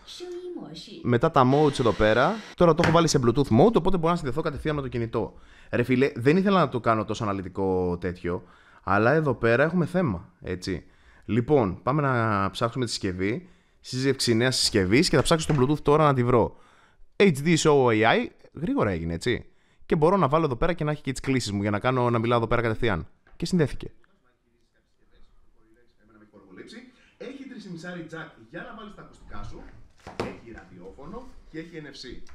Μετά τα modes εδώ πέρα. Τώρα το έχω βάλει σε Bluetooth mode, οπότε μπορώ να συνδεθώ κατευθείαν με το κινητό. Ρε φίλε, δεν ήθελα να το κάνω τόσο αναλυτικό τέτοιο, αλλά εδώ πέρα έχουμε θέμα, έτσι. Λοιπόν, πάμε να ψάξουμε τη συσκευή. Σύζευξη νέας συσκευής και θα ψάξω στο Bluetooth τώρα να τη βρω. HD Show AI, γρήγορα έγινε έτσι. Και μπορώ να βάλω εδώ πέρα και να έχει και τις κλήσει μου για να, κάνω, να μιλάω εδώ πέρα κατευθείαν. Και συνδέθηκε. Έχει 3,5 τζακ για να βάλεις τα ακουστικά σου. Έχει ραδιόφωνο και έχει NFC.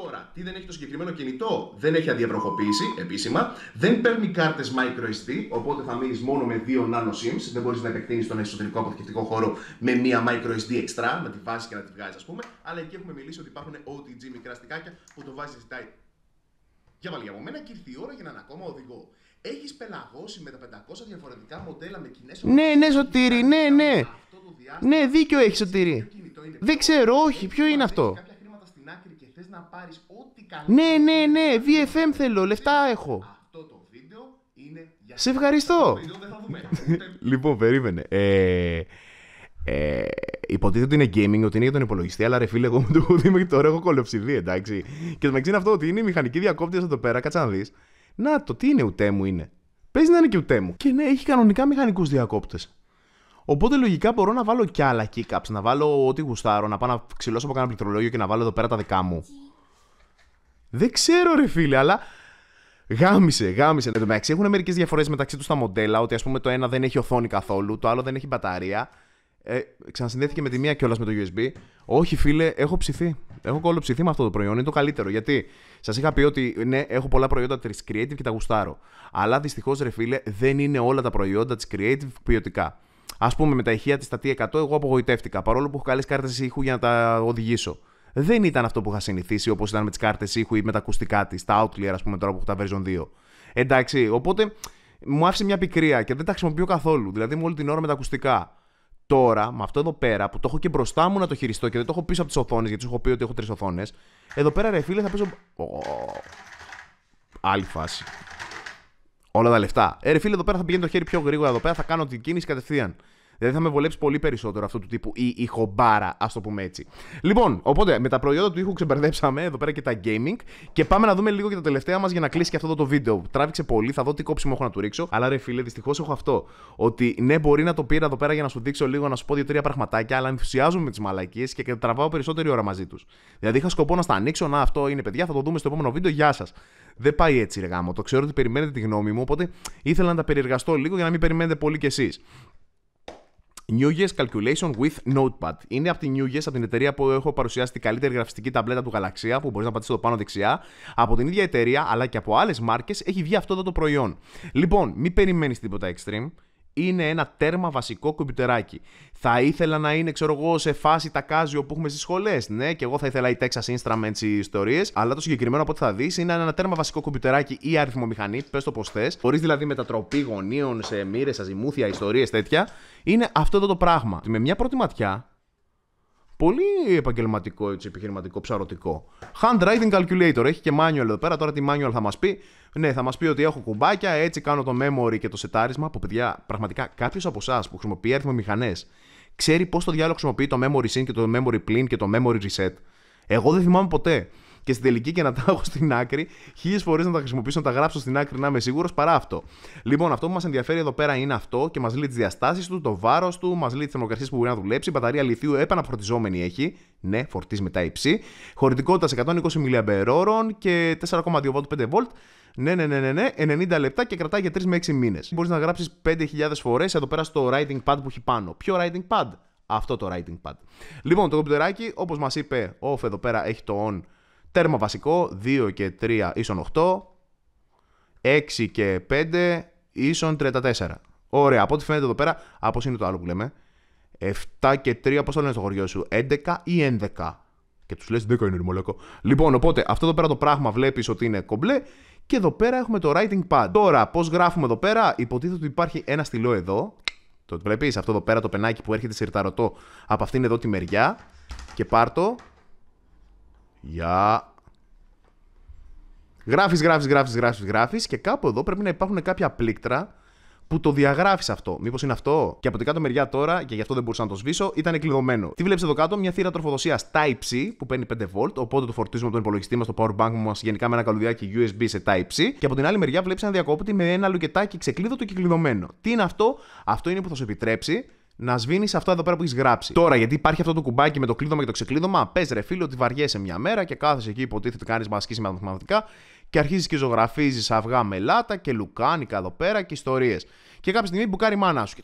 Τώρα, τι δεν έχει το συγκεκριμένο κινητό, δεν έχει αδιαβροχοποίηση επίσημα, δεν παίρνει κάρτες microSD, οπότε θα μείνεις μόνο με δύο nano sims, δεν μπορείς να επεκτείνεις τον εσωτερικό αποθηκευτικό χώρο με μία microSD extra, να τη βάζεις και να τη βγάζεις, ας πούμε. Αλλά εκεί έχουμε μιλήσει ότι υπάρχουν OTG μικρά στικάκια που το βάζει ζητάει. Για βάλει μου, μένα και ήρθε η ώρα για έναν ακόμα οδηγό. Έχεις πελαγώσει με τα 500 διαφορετικά μοντέλα με κοινές Ναι, ναι, σωτήρι, ναι, ναι. Ναι, δίκιο έχει σωτήρι. Δεν ξέρω, όχι, ποιο είναι αυτό. Κάποια χρήματα στην άκρη Θες να πάρεις ό,τι καλύτερο. Ναι, ναι, ναι, VFM θέλω, λεφτά έχω. Αυτό το βίντεο είναι για. Σε ευχαριστώ. λοιπόν, περίμενε. Ε, ε, υποτίθεται ότι είναι gaming, ότι είναι για τον υπολογιστή, αλλά ρε φίλε, εγώ μου το έχω δει μέχρι τώρα, έχω κολοψηθεί, εντάξει. Και το είναι αυτό ότι είναι η μηχανική διακόπτη εδώ πέρα, κάτσε να δεις. Να το, τι είναι, ουτέ μου είναι. Παίζει να είναι και ουτέ μου. Και ναι, έχει κανονικά μηχανικούς διακόπτες. Οπότε λογικά μπορώ να βάλω κι άλλα keycaps, να βάλω ό,τι γουστάρω, να πάω να ξυλώσω από κανένα πληκτρολόγιο και να βάλω εδώ πέρα τα δικά μου. Δεν ξέρω ρε φίλε, αλλά Γάμισε, γάμισε. Εν τω έχουν μερικές διαφορές μεταξύ τους τα μοντέλα, ότι ας πούμε το ένα δεν έχει οθόνη καθόλου, το άλλο δεν έχει μπαταρία. Ε, ξανασυνδέθηκε με τη μία κιόλας με το USB. Όχι, φίλε, έχω ψηθεί. Έχω κόλλο με αυτό το προϊόν. Είναι το καλύτερο. Γιατί σας είχα πει ότι ναι, έχω πολλά προϊόντα της Creative και τα γουστάρω. Αλλά δυστυχώς, ρε φίλε, δεν είναι όλα τα προϊόντα της Creative ποιοτικά ας πούμε με τα ηχεία της τα T100, εγώ απογοητεύτηκα. Παρόλο που έχω καλές κάρτες ήχου για να τα οδηγήσω. Δεν ήταν αυτό που είχα συνηθίσει όπως ήταν με τις κάρτες ήχου ή με τα ακουστικά της, τα Outlier, ας πούμε τώρα που έχω τα version 2. Εντάξει, οπότε μου άφησε μια πικρία και δεν τα χρησιμοποιώ καθόλου. Δηλαδή μου όλη την ώρα με τα ακουστικά. Τώρα, με αυτό εδώ πέρα που το έχω και μπροστά μου να το χειριστώ και δεν το έχω πίσω από τις οθόνες, γιατί σου έχω πει ότι έχω τρεις οθόνες. Εδώ πέρα, ρε φίλε, θα πίσω. Oh. Άλλη φάση όλα τα λεφτά. Ε, ρε φίλε, εδώ πέρα θα πηγαίνει το χέρι πιο γρήγορα. Εδώ πέρα θα κάνω την κίνηση κατευθείαν. Δηλαδή θα με βολέψει πολύ περισσότερο αυτό του τύπου η ηχομπάρα, ας το πούμε έτσι. Λοιπόν, οπότε με τα προϊόντα του ήχου ξεμπερδέψαμε εδώ πέρα και τα gaming. Και πάμε να δούμε λίγο και τα τελευταία μας για να κλείσει και αυτό το βίντεο. Τράβηξε πολύ, θα δω τι κόψιμο έχω να του ρίξω. Αλλά ρε φίλε, δυστυχώς έχω αυτό. Ότι ναι, μπορεί να το πήρα εδώ πέρα για να σου δείξω λίγο, να σου πω δύο-τρία πραγματάκια, αλλά ενθουσιάζομαι με τις μαλακίες και τραβάω περισσότερη ώρα μαζί τους. Δηλαδή είχα σκοπό να στα ανοίξω, να αυτό είναι παιδιά, θα το δούμε στο επόμενο βίντεο, γεια σας. Δεν πάει έτσι, ρε γάμο. Το ξέρω ότι περιμένετε τη γνώμη μου, οπότε ήθελα να τα περιεργαστώ λίγο για να μην περιμένετε πολύ κι εσείς. New Year's Calculation with Notepad. Είναι από την New Year's, από την εταιρεία που έχω παρουσιάσει την καλύτερη γραφιστική ταμπλέτα του γαλαξία, που μπορείς να πατήσεις το πάνω δεξιά. Από την ίδια εταιρεία, αλλά και από άλλες μάρκες, έχει βγει αυτό εδώ το προϊόν. Λοιπόν, μην περιμένεις τίποτα extreme είναι ένα τέρμα βασικό κομπιουτεράκι. Θα ήθελα να είναι, ξέρω εγώ, σε φάση τα κάζιο που έχουμε στις σχολές. Ναι, και εγώ θα ήθελα η Texas Instruments, οι ιστορίες. Αλλά το συγκεκριμένο από ό,τι θα δεις είναι ένα τέρμα βασικό κομπιουτεράκι ή αριθμομηχανή, πες το πώς θες, χωρίς δηλαδή μετατροπή γωνίων σε μοίρες, αζημούθια, ιστορίες τέτοια. Είναι αυτό εδώ το πράγμα. Με μια πρώτη ματιά πολύ επαγγελματικό, έτσι, επιχειρηματικό, ψαρωτικό. ψαρωτικό. Hand-Driving calculator. Έχει και manual εδώ πέρα. Τώρα τι manual θα μας πει. Ναι, θα μας πει ότι έχω κουμπάκια, έτσι κάνω το memory και το σετάρισμα. Που παιδιά, πραγματικά κάποιος από εσάς που χρησιμοποιεί αριθμό μηχανές ξέρει πώς το διάλογο χρησιμοποιεί το memory sync και το memory plin και το memory reset. Εγώ δεν θυμάμαι ποτέ και στην τελική και να τα έχω στην άκρη. Χίλιες φορές να τα χρησιμοποιήσω, να τα γράψω στην άκρη, να είμαι σίγουρος παρά αυτό. Λοιπόν, αυτό που μας ενδιαφέρει εδώ πέρα είναι αυτό και μας λέει τις διαστάσεις του, το βάρος του, μας λέει τι θερμοκρασίες που μπορεί να δουλέψει. Η μπαταρία λιθίου επαναφορτιζόμενη έχει. Ναι, φορτίζει τα υψή. Χωρητικότητας 120 mAh και 4,2V 5V. Ναι, ναι, ναι, ναι, ναι, 90 λεπτά και κρατάει για 3 με 6 μήνες. Μπορείς να γράψεις 5.000 φορές εδώ πέρα στο writing pad που έχει πάνω. Ποιο writing pad? Αυτό το writing pad. Λοιπόν, το κομπιτεράκι, όπως μας είπε, off εδώ πέρα έχει το on Τέρμα βασικό, 2 και 3 ίσον 8. 6 και 5 ίσον 34. Ωραία, από ό,τι φαίνεται εδώ πέρα, από είναι το άλλο που λέμε. 7 και 3, πώς το λένε στο χωριό σου, 11 ή 11. Και τους λες 10 είναι ρημολόκο. Λοιπόν, οπότε αυτό εδώ πέρα το πράγμα βλέπεις ότι είναι κομπλέ. Και εδώ πέρα έχουμε το writing pad. Τώρα, πώς γράφουμε εδώ πέρα, υποτίθεται ότι υπάρχει ένα στυλό εδώ. Το βλέπεις αυτό εδώ πέρα το πενάκι που έρχεται σιρταρωτό από αυτήν εδώ τη μεριά. Και το. Γεια. Γράφεις, γράφεις, γράφεις, γράφεις, γράφεις και κάπου εδώ πρέπει να υπάρχουν κάποια πλήκτρα που το διαγράφεις αυτό. Μήπως είναι αυτό. Και από την κάτω μεριά τώρα, και γι' αυτό δεν μπορούσα να το σβήσω, ήταν κλειδωμένο. Τι βλέπεις εδώ κάτω, μια θύρα τροφοδοσίας Type-C που παίρνει 5V, οπότε το φορτίζουμε από τον υπολογιστή μας, το power bank μας, γενικά με ένα καλουδιάκι USB σε Type-C. Και από την άλλη μεριά βλέπεις ένα διακόπτη με ένα λουκετάκι ξεκλείδωτο και κλειδωμένο. Τι είναι αυτό, αυτό είναι που θα σου επιτρέψει να σβήνεις αυτά εδώ πέρα που έχεις γράψει. Τώρα, γιατί υπάρχει αυτό το κουμπάκι με το κλείδωμα και το ξεκλείδωμα, πες ρε φίλο ότι βαριέσαι μια μέρα και κάθεσαι εκεί, υποτίθεται κάνει μασκή μαθηματικά και αρχίζεις και ζωγραφίζεις αυγά μελάτα και λουκάνικα εδώ πέρα και ιστορίες. Και κάποια στιγμή μπουκάρει η μάνα σου. Και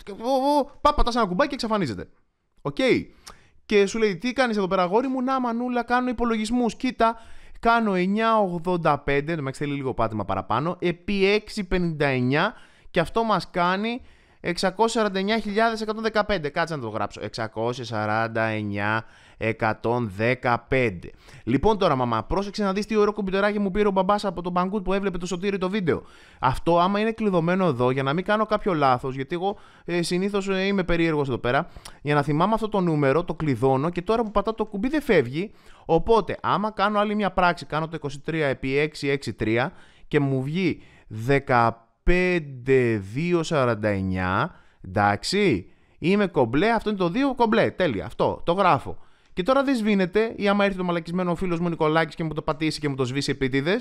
πάπα, πατάς ένα κουμπάκι και εξαφανίζεται. Οκ. Okay. Και σου λέει, τι κάνεις εδώ πέρα, γόρι μου, να μανούλα, κάνω υπολογισμούς. Κοίτα, κάνω 9,85, το μέχρι θέλει λίγο πάτημα παραπάνω, επί 6,59 και αυτό μας κάνει 649.115. Κάτσε να το γράψω. 649.115. Λοιπόν τώρα, μαμά, πρόσεξε να δεις τι ωραίο κουμπιτεράκι μου πήρε ο μπαμπάς από το Μπαγκούτ που έβλεπε το σωτήρι το βίντεο. Αυτό, άμα είναι κλειδωμένο εδώ, για να μην κάνω κάποιο λάθος, γιατί εγώ ε, συνήθως ε, είμαι περίεργος εδώ πέρα, για να θυμάμαι αυτό το νούμερο, το κλειδώνω και τώρα που πατάω το κουμπί δεν φεύγει. Οπότε, άμα κάνω άλλη μια πράξη, κάνω το 23 επί 663 και μου βγει 15. 5249. Εντάξει. Είμαι κομπλέ. Αυτό είναι το 2 κομπλέ. Τέλεια. Αυτό. Το γράφω. Και τώρα δεν σβήνεται ή άμα έρθει το μαλακισμένο φίλος μου Νικολάκης και μου το πατήσει και μου το σβήσει επίτηδες.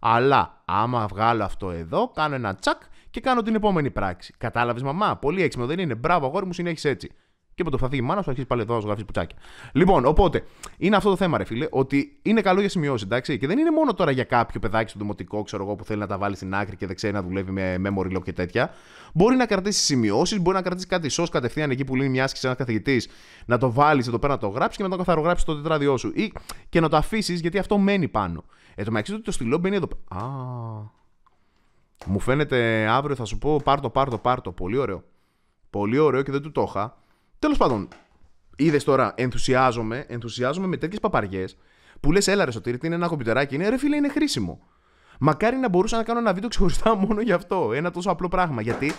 Αλλά άμα βγάλω αυτό εδώ, κάνω ένα τσακ και κάνω την επόμενη πράξη. Κατάλαβες, μαμά. Πολύ έξυπνο δεν είναι. Μπράβο, αγόρι μου, συνέχισε έτσι. Και με το θα η μάνα σου, αρχίζει πάλι εδώ να γράφει πουτσάκι. Λοιπόν, οπότε είναι αυτό το θέμα, ρε φίλε, ότι είναι καλό για σημειώσεις, εντάξει. Και δεν είναι μόνο τώρα για κάποιο παιδάκι στο δημοτικό, ξέρω εγώ, που θέλει να τα βάλει στην άκρη και δεν ξέρει να δουλεύει με memory lock και τέτοια. Μπορεί να κρατήσει σημειώσεις, μπορεί να κρατήσει κάτι σώ κατευθείαν εκεί που λύνει μια άσκηση ένας καθηγητής, να το βάλεις εδώ πέρα να το γράψεις και να το καθαρογράψεις το τετράδιό σου. Ή και να το αφήσεις γιατί αυτό μένει πάνω. Ε, το μεταξύ το στυλό μπαίνει εδώ πέρα. Α. Μου φαίνεται αύριο θα σου πω πάρτο, πάρτο, πάρτο. Πολύ ωραίο. Πολύ ωραίο και δεν του το είχα. Τέλος πάντων, είδες τώρα, ενθουσιάζομαι, ενθουσιάζομαι με τέτοιες παπαριές που λες, έλα ρε σωτήρι, τι είναι ένα κομπιτεράκι, είναι ρε φίλε, είναι χρήσιμο. Μακάρι να μπορούσα να κάνω ένα βίντεο ξεχωριστά μόνο γι' αυτό. Ένα τόσο απλό πράγμα. Γιατί,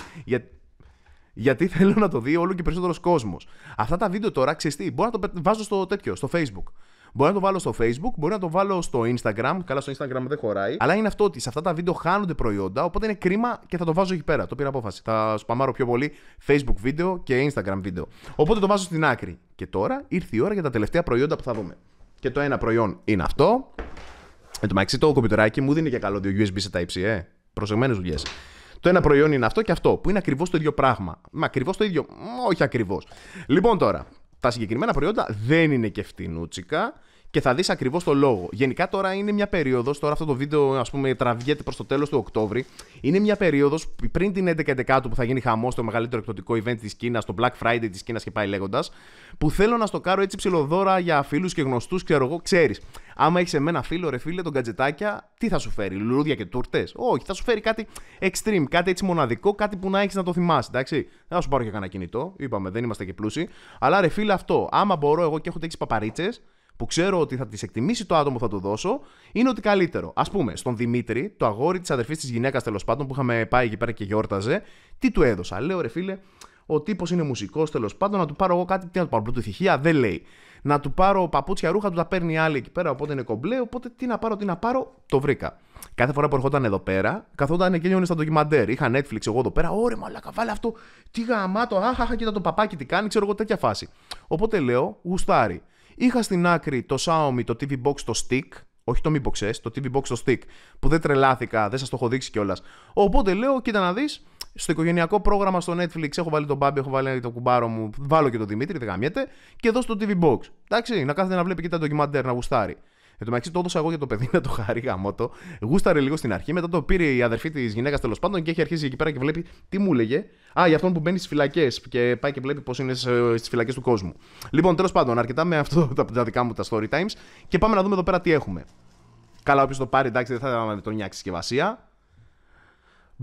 γιατί θέλω να το δει όλο και περισσότερος κόσμος. Αυτά τα βίντεο τώρα, ξέρεις μπορώ να το βάζω στο τέτοιο, στο Facebook. Μπορώ να το βάλω στο Facebook, μπορεί να το βάλω στο Instagram. Καλά, στο Instagram δεν χωράει. Αλλά είναι αυτό ότι σε αυτά τα βίντεο χάνονται προϊόντα, οπότε είναι κρίμα και θα το βάζω εκεί πέρα. Το πήρα απόφαση. Θα σπαμάρω πιο πολύ Facebook βίντεο και Instagram βίντεο. Οπότε το βάζω στην άκρη. Και τώρα ήρθε η ώρα για τα τελευταία προϊόντα που θα δούμε. Και το ένα προϊόν είναι αυτό. Εν το μεταξύ το κομπιτεράκι μου δίνει και καλό δύο USB σε Type-C, ε. Προσεγμένες δουλειές. Το ένα προϊόν είναι αυτό και αυτό, που είναι ακριβώς το ίδιο πράγμα. Μα ακριβώς το ίδιο. όχι ακριβώς. Λοιπόν τώρα, τα συγκεκριμένα προϊόντα δεν είναι και φτηνούτσικα και θα δεις ακριβώς το λόγο. Γενικά τώρα είναι μια περίοδος, τώρα αυτό το βίντεο ας πούμε τραβιέται προς το τέλος του Οκτώβρη. Είναι μια περίοδος πριν την 11-11 που θα γίνει χαμός στο μεγαλύτερο εκπτωτικό event της Κίνας, το Black Friday της Κίνας και πάει λέγοντας, που θέλω να κάνω έτσι ψηλοδώρα για φίλους και γνωστούς, ξέρω εγώ, ξέρεις. Άμα έχεις εμένα φίλο, ρε φίλε, τον κατζετάκια, τι θα σου φέρει, λουλούδια και τούρτες. Όχι, θα σου φέρει κάτι extreme, κάτι έτσι μοναδικό, κάτι που να έχεις να το θυμάσαι, εντάξει. θα σου πάρω και κανένα κινητό, είπαμε, δεν είμαστε και πλούσιοι. Αλλά ρε φίλε αυτό, άμα μπορώ εγώ και έχω τέξει παπαρίτσες, που ξέρω ότι θα τις εκτιμήσει το άτομο που θα του δώσω, είναι ότι καλύτερο. Ας πούμε, στον Δημήτρη, το αγόρι της αδερφής της γυναίκας τέλος πάντων που είχαμε πάει εκεί πέρα και γιόρταζε, τι του έδωσα. Λέω ρε φίλε, ο τύπος είναι μουσικός τέλος πάντων, να του πάρω εγώ κάτι. Τι να του πάρω, πρωτοθυχία, δεν λέει. Να του πάρω παπούτσια ρούχα, του τα παίρνει άλλη εκεί πέρα, οπότε είναι κομπλέ. Οπότε τι να πάρω, τι να πάρω, το βρήκα. Κάθε φορά που ερχόταν εδώ πέρα, καθόταν και λιώνε στα ντοκιμαντέρ. Είχα Netflix εγώ εδώ πέρα, ωρε μαλάκα, βάλε αυτό. Τι γαμάτο, αχ, αχ, κοίτα το παπάκι τι κάνει, ξέρω εγώ τέτοια φάση. Οπότε λέω, γουστάρι. Είχα στην άκρη το Xiaomi, το TV Box, το Stick, όχι το Mi Box S, το TV Box, το Stick, που δεν τρελάθηκα, δεν σας το έχω δείξει κιόλας. Οπότε λέω, κοίτα να δεις, στο οικογενειακό πρόγραμμα στο Netflix έχω βάλει τον Μπάμπι έχω βάλει το κουμπάρο μου, βάλω και τον Δημήτρη, δεν γαμιέται, και εδώ στο TV Box. Εντάξει, να κάθεται να βλέπει και τα ντοκιμαντέρ, να γουστάρει. Εν τω μεταξύ το έδωσα εγώ για το παιδί να το χαρεί γαμότο. Γούσταρε λίγο στην αρχή, μετά το πήρε η αδερφή της γυναίκας τέλος πάντων και έχει αρχίσει εκεί πέρα και βλέπει τι μου έλεγε. Α, για αυτόν που μπαίνει στις φυλακές και πάει και βλέπει πώς είναι στις φυλακές του κόσμου. Λοιπόν, τέλος πάντων, αρκετά με αυτό τα δικά μου τα story times και πάμε να δούμε εδώ πέρα τι έχουμε. Καλά, όποιος το πάρει, εντάξει, δεν θα τον νιάξει συσκευασία.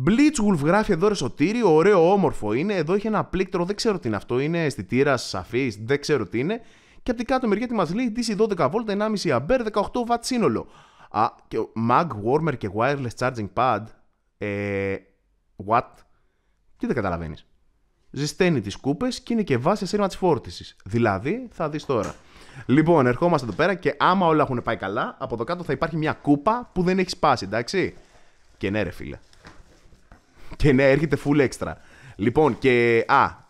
Blitzwolf γράφει εδώ ρε ωραίο, όμορφο είναι. Εδώ έχει ένα πλήκτρο, δεν ξέρω τι είναι αυτό. Είναι αισθητήρα σαφής, δεν ξέρω τι είναι. Και από την κάτω μεριά τι μας λέει, DC 12V, 1,5 A, 18W σύνολο. Α, και Mag Warmer και Wireless Charging Pad. Ε, what? Τι δεν καταλαβαίνεις. Ζεσταίνει τις κούπες και είναι και βάση τη φόρτισης. Δηλαδή, θα δεις τώρα. Λοιπόν, ερχόμαστε εδώ πέρα και άμα όλα έχουν πάει καλά, από εδώ κάτω θα υπάρχει μια κούπα που δεν έχει σπάσει, εντάξει. Και ναι, ρε φίλε. Και ναι, έρχεται full extra. Λοιπόν, και. Α,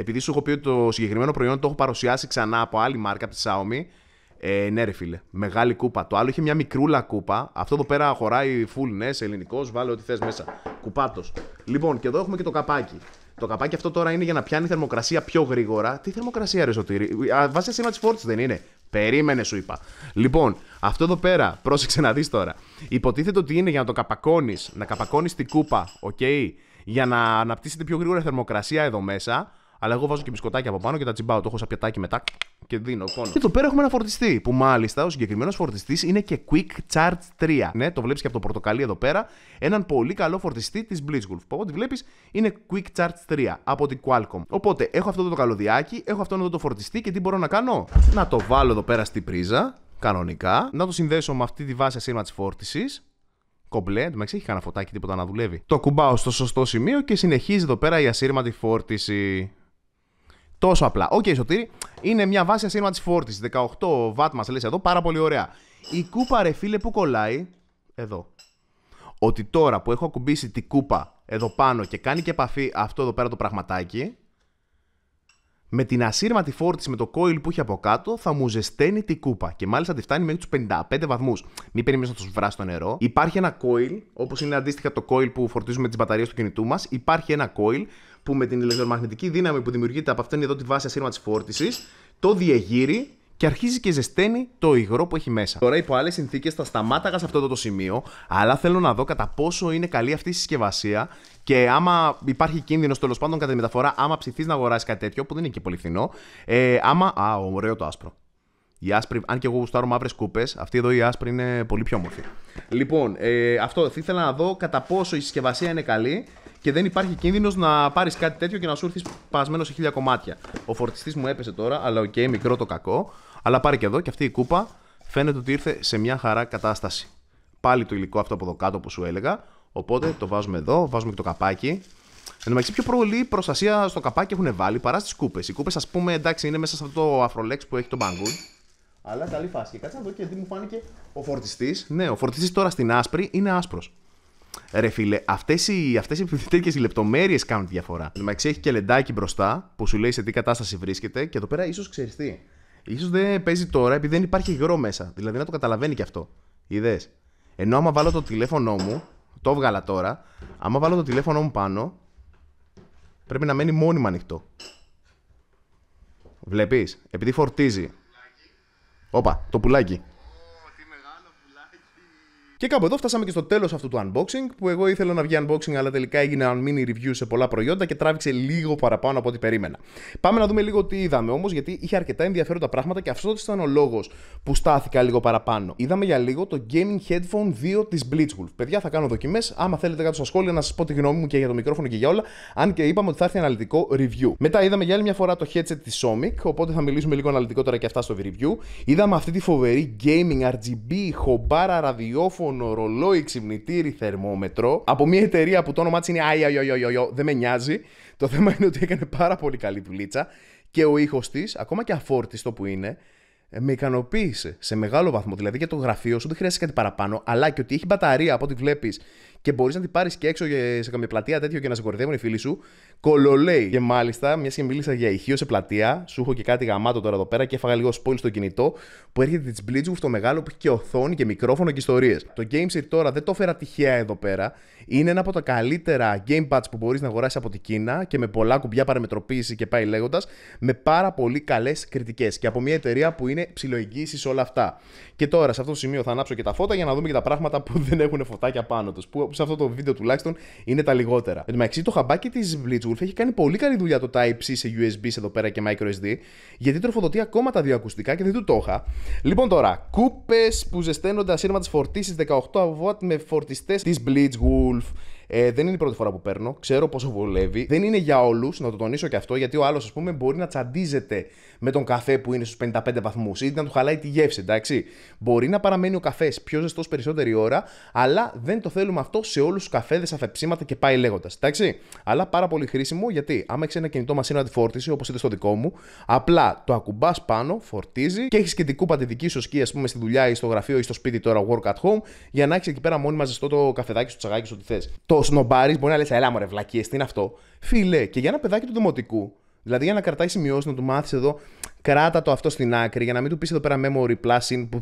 επειδή σου έχω πει ότι το συγκεκριμένο προϊόν το έχω παρουσιάσει ξανά από άλλη μάρκα, από τη Xiaomi. Ε, ναι, ρε φίλε. Μεγάλη κούπα. Το άλλο είχε μια μικρούλα κούπα. Αυτό εδώ πέρα χωράει full ναι, ελληνικός. Βάλε ό,τι θες μέσα. Κουπάτος. Λοιπόν, και εδώ έχουμε και το καπάκι. Το καπάκι αυτό τώρα είναι για να πιάνει θερμοκρασία πιο γρήγορα. Τι θερμοκρασία, ρε Σωτήρη. Βάζει σήμα τη φόρτση, δεν είναι. Περίμενε, σου είπα. Λοιπόν, αυτό εδώ πέρα, πρόσεξε να δεις τώρα. Υποτίθεται ότι είναι για να το καπακώνεις, να καπακώνεις την κούπα, οκ. για να αναπτύσσεται πιο γρήγορα θερμοκρασία εδώ μέσα. Αλλά εγώ βάζω και μπισκοτάκια από πάνω και τα τσιμπάω. Το έχω σαν πιατάκι μετά και δίνω κόνο. Και εδώ πέρα έχουμε ένα φορτιστή που μάλιστα ο συγκεκριμένος φορτιστής είναι και Quick Charge 3. Ναι, το βλέπεις και από το πορτοκαλί εδώ πέρα. Έναν πολύ καλό φορτιστή της Blitzwolf. Που από ό,τι βλέπεις είναι Quick Charge 3 από την Qualcomm. Οπότε έχω αυτό το καλωδιάκι, έχω αυτό εδώ το φορτιστή και τι μπορώ να κάνω. Να το βάλω εδώ πέρα στην πρίζα. Κανονικά, να το συνδέσω με αυτή τη βάση ασύρματης φόρτισης κομπλέ. δεν έχει κανένα φωτάκι τίποτα να δουλεύει. Το κουμπάω στο σωστό σημείο και συνεχίζει εδώ πέρα η ασύρματη φόρτιση. Τόσο απλά. Οκ, okay, Σωτήρη, είναι μια βάση ασύρματης φόρτισης. 18 βατ μας, λες εδώ, πάρα πολύ ωραία. Η κούπα, ρε φίλε, που κολλάει. Εδώ. Ότι τώρα που έχω ακουμπήσει την κούπα εδώ πάνω και κάνει και επαφή αυτό εδώ πέρα το πραγματάκι, με την ασύρματη φόρτιση με το coil που έχει από κάτω θα μου ζεσταίνει την κούπα και μάλιστα τη φτάνει μέχρι τους 55 βαθμούς. Μην περιμένεις να του βράσει το νερό. Υπάρχει ένα coil, όπως είναι αντίστοιχα το coil που φορτίζουμε τις μπαταρίες του κινητού μας, υπάρχει ένα coil που με την ηλεκτρομαγνητική δύναμη που δημιουργείται από αυτήν εδώ τη βάση ασύρματης φόρτισης, το διεγείρει και αρχίζει και ζεσταίνει το υγρό που έχει μέσα. Τώρα υπό άλλες συνθήκες θα σταμάταγα σε αυτό το σημείο, αλλά θέλω να δω κατά πόσο είναι καλή αυτή η συσκευασία και άμα υπάρχει κίνδυνος τέλος πάντων κατά τη μεταφορά, άμα ψηθείς να αγοράσεις κάτι τέτοιο που δεν είναι και πολύ φθηνό, ε, άμα. Α, ωραίο το άσπρο. Η άσπρη, αν και εγώ γουστάρω μαύρες κούπες, αυτή εδώ η άσπρη είναι πολύ πιο όμορφη. Λοιπόν, ε, αυτό ήθελα να δω κατά πόσο η συσκευασία είναι καλή και δεν υπάρχει κίνδυνος να πάρεις κάτι τέτοιο και να σου έρθεις σπασμένο σε χίλια κομμάτια. Ο φορτιστής μου έπεσε τώρα, αλλά οκ, μικρό το κακό. Αλλά πάρει και εδώ και αυτή η κούπα φαίνεται ότι ήρθε σε μια χαρά κατάσταση. Πάλι το υλικό αυτό από εδώ κάτω που σου έλεγα. Οπότε το βάζουμε εδώ, βάζουμε και το καπάκι. Εν τω πιο πολύ προστασία στο καπάκι έχουν βάλει παρά στις κούπες. Οι κούπες, ας πούμε, εντάξει, είναι μέσα σε αυτό το αφρολέξ που έχει το μπαγκούν. Αλλά καλή φάση. Και κάτσε να και τι μου φάνηκε ο φορτιστής. Ναι, ο φορτιστής τώρα στην άσπρη είναι άσπρος. Ρε φίλε, αυτές οι, αυτές οι τέτοιες λεπτομέρειες κάνουν τη διαφορά. Το έχει και λεντάκι μπροστά που σου λέει σε τι κατάσταση βρίσκεται και εδώ πέρα ίσως ξέρεις τι. σω δεν παίζει τώρα επειδή δεν υπάρχει υγρό μέσα. Δηλαδή να το καταλαβαίνει και αυτό. Είδες. Ενώ άμα βάλω το τηλέφωνό μου, το βγάλα τώρα, άμα βάλω το τηλέφωνό μου πάνω, πρέπει να μένει μόνιμα ανοιχτό. Βλέπεις, επειδή φορτίζει. Όπα, το πουλάκι. Και κάπου εδώ φτάσαμε και στο τέλος αυτού του unboxing, που εγώ ήθελα να βγει unboxing, αλλά τελικά έγινε ένα mini review σε πολλά προϊόντα και τράβηξε λίγο παραπάνω από ό,τι περίμενα. Πάμε να δούμε λίγο τι είδαμε όμως, γιατί είχε αρκετά ενδιαφέροντα πράγματα και αυτός ήταν ο λόγος που στάθηκα λίγο παραπάνω. Είδαμε για λίγο το Gaming Headphone 2 της Blitzwolf. Παιδιά, θα κάνω δοκιμές. Άμα θέλετε κάτω στα σχόλια να σας πω τη γνώμη μου και για το μικρόφωνο και για όλα, αν και είπαμε ότι θα έρθει αναλυτικό review. Μετά είδαμε για άλλη μια φορά το headset της Somic, οπότε θα μιλήσουμε λίγο αναλυτικότερα και αυτά στο review. Είδαμε αυτή τη φοβερή gaming RGB, χομπάρα ραδιόφωνο μονόφωνο ρολόι ξυπνητήρι θερμόμετρο από μια εταιρεία που το όνομά της είναι Αϊ, δεν με νοιάζει. Το θέμα είναι ότι έκανε πάρα πολύ καλή δουλίτσα και ο ήχος της, ακόμα και αφόρτιστο που είναι, ε, με ικανοποίησε σε μεγάλο βαθμό. Δηλαδή για το γραφείο σου δεν χρειάζεται κάτι παραπάνω, αλλά και ότι έχει μπαταρία από ό,τι βλέπεις και μπορείς να την πάρεις και έξω σε καμία πλατεία τέτοιο και να σε κορυδεύουν οι φίλοι σου. Κολολέι. Και μάλιστα, μια και μίλησα για ηχείο σε πλατεία, σου έχω και κάτι γαμάτο τώρα εδώ πέρα και έφαγα λίγο spoil στο κινητό που έρχεται της Blitzwolf το μεγάλο που έχει και οθόνη και μικρόφωνο και ιστορίες. Το Gameset τώρα δεν το φέρα τυχαία εδώ πέρα. Είναι ένα από τα καλύτερα gamepads που μπορείς να αγοράσεις από την Κίνα και με πολλά κουμπιά παραμετροποίηση και πάει λέγοντας, με πάρα πολύ καλές κριτικές και από μια εταιρεία που είναι ψηλοεγγύησης σε όλα αυτά. Και τώρα σε αυτό το σημείο θα ανάψω και τα φώτα για να δούμε και τα πράγματα που δεν έχουν φωτάκια πάνω τους. Που σε αυτό το βίντεο τουλάχιστον είναι τα λιγότερα. Εν τω μεταξύ, το χαμπάκι της Blitzwolf έχει κάνει πολύ καλή δουλειά το Type-C σε USB εδώ πέρα και microSD, γιατί τροφοδοτεί ακόμα τα δύο ακουστικά και δεν του το είχα. Λοιπόν τώρα, κούπες που ζεσταίνονται ασύρματες φορτίσεις 18W με φορτιστές της Blitzwolf. Ε, δεν είναι η πρώτη φορά που παίρνω. Ξέρω πόσο βολεύει. Δεν είναι για όλους, να το τονίσω και αυτό, γιατί ο άλλος, ας πούμε, μπορεί να τσαντίζεται με τον καφέ που είναι στους 55 βαθμούς ή να του χαλάει τη γεύση, εντάξει. Μπορεί να παραμένει ο καφές πιο ζεστός περισσότερη ώρα, αλλά δεν το θέλουμε αυτό σε όλους τους καφέδες, αφεψίματα και πάει λέγοντας, εντάξει. Αλλά πάρα πολύ χρήσιμο γιατί άμα έχεις ένα κινητό τη αντιφόρτιση, όπως είδες στο δικό μου, απλά το ακουμπάς πάνω, φορτίζει και έχεις και την κούπα τη δική σου σκή, ας πούμε, στη δουλειά ή στο γραφείο ή στο σπίτι τώρα, work at home, για να έχεις εκεί πέρα μόνιμα ζεστό το καφεδάκι σου, τσαγάκι σου, ό,τι θες το σνομπάρι μπορεί να λες, Ελά, μωρέ, βλακίες, τι είναι αυτό. Φίλε, και για ένα παιδάκι του δημοτικού, δηλαδή για να κρατάει σημειώσεις, να του μάθεις εδώ, κράτα το αυτό στην άκρη για να μην του πεις εδώ πέρα memory plus που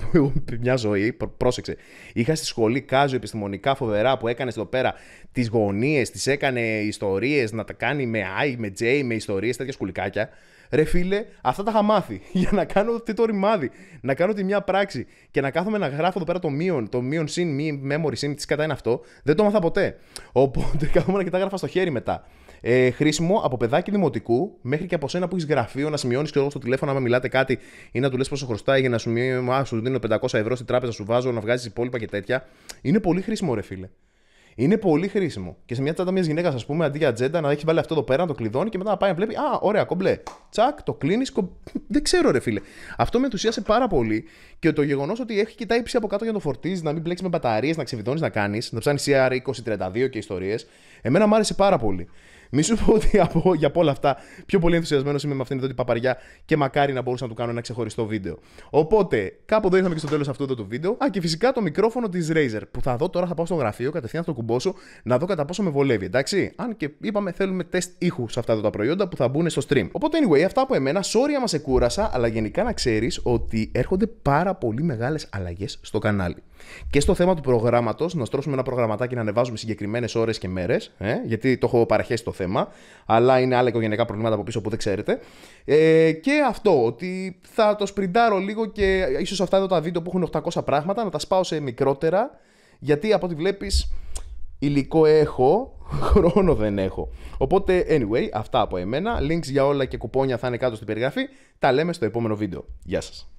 μια ζωή. Πρόσεξε. Είχα στη σχολή κάζου επιστημονικά φοβερά που έκανε εδώ πέρα τις γωνίες, τις έκανε ιστορίες να τα κάνει με I, με J, με ιστορίες, τέτοια σκουλικάκια. Ρε φίλε, αυτά τα είχα μάθει για να κάνω τι το ρημάδι, να κάνω τη μια πράξη και να κάθομαι να γράφω εδώ πέρα το μείον, το μείον συν, memory συν, τι κατά είναι αυτό. Δεν το μάθα ποτέ. Οπότε καθόμουν και τα στο χέρι μετά. Ε, χρήσιμο από παιδάκι δημοτικού μέχρι και από σένα που έχεις γραφείο να σημειώνεις και εγώ στο τηλέφωνο άμα μιλάτε κάτι ή να του λες πόσο χρωστάει για να σου Α, σου δίνω 500 ευρώ στην τράπεζα, σου βάζω να βγάζεις υπόλοιπα και τέτοια. Είναι πολύ χρήσιμο, ρε φίλε. Είναι πολύ χρήσιμο. Και σε μια τσάντα μιας γυναίκας, ας πούμε, αντί για ατζέντα, να έχει βάλει αυτό εδώ πέρα, να το κλειδώνει και μετά να πάει να βλέπει. Α, ωραία, κομπλέ. Τσακ, το κλείνεις. Κομ... Δεν ξέρω, ρε φίλε. Αυτό με ενθουσίασε πάρα πολύ. Και το γεγονός ότι έχει κοιτάει ψή από κάτω για να το φορτίζεις, να μην μπλέξεις με μπαταρίες, να ξεβιδώνεις να κάνεις, να ψάνει CR2032 και ιστορίες. Εμένα μου άρεσε πάρα πολύ. Μη σου πω ότι από, για όλα αυτά πιο πολύ ενθουσιασμένος είμαι με αυτήν εδώ την παπαριά και μακάρι να μπορούσα να του κάνω ένα ξεχωριστό βίντεο. Οπότε, κάπου εδώ ήρθαμε και στο τέλος αυτού εδώ του βίντεο. Α, και φυσικά το μικρόφωνο της Razer που θα δω τώρα, θα πάω στο γραφείο κατευθείαν το κουμπόσω να δω κατά πόσο με βολεύει, εντάξει. Αν και είπαμε θέλουμε τεστ ήχους σε αυτά εδώ τα προϊόντα που θα μπουν στο stream. Οπότε, anyway, αυτά από εμένα. Sorry άμα σε κούρασα, αλλά γενικά να ξέρεις ότι έρχονται πάρα πολύ μεγάλες αλλαγές στο κανάλι. Και στο θέμα του προγράμματος, να στρώσουμε ένα προγραμματάκι να ανεβάζουμε συγκεκριμένες ώρες και μέρες, ε, γιατί το έχω παραχέσει το θέμα, αλλά είναι άλλα οικογενειακά προβλήματα από πίσω που δεν ξέρετε. Ε, και αυτό, ότι θα το σπριντάρω λίγο και ίσως αυτά εδώ τα βίντεο που έχουν 800 πράγματα να τα σπάω σε μικρότερα, γιατί από ό,τι βλέπεις υλικό έχω, χρόνο δεν έχω. Οπότε, anyway, αυτά από εμένα. Links για όλα και κουπόνια θα είναι κάτω στην περιγραφή. Τα λέμε στο επόμενο βίντεο. Γεια σας.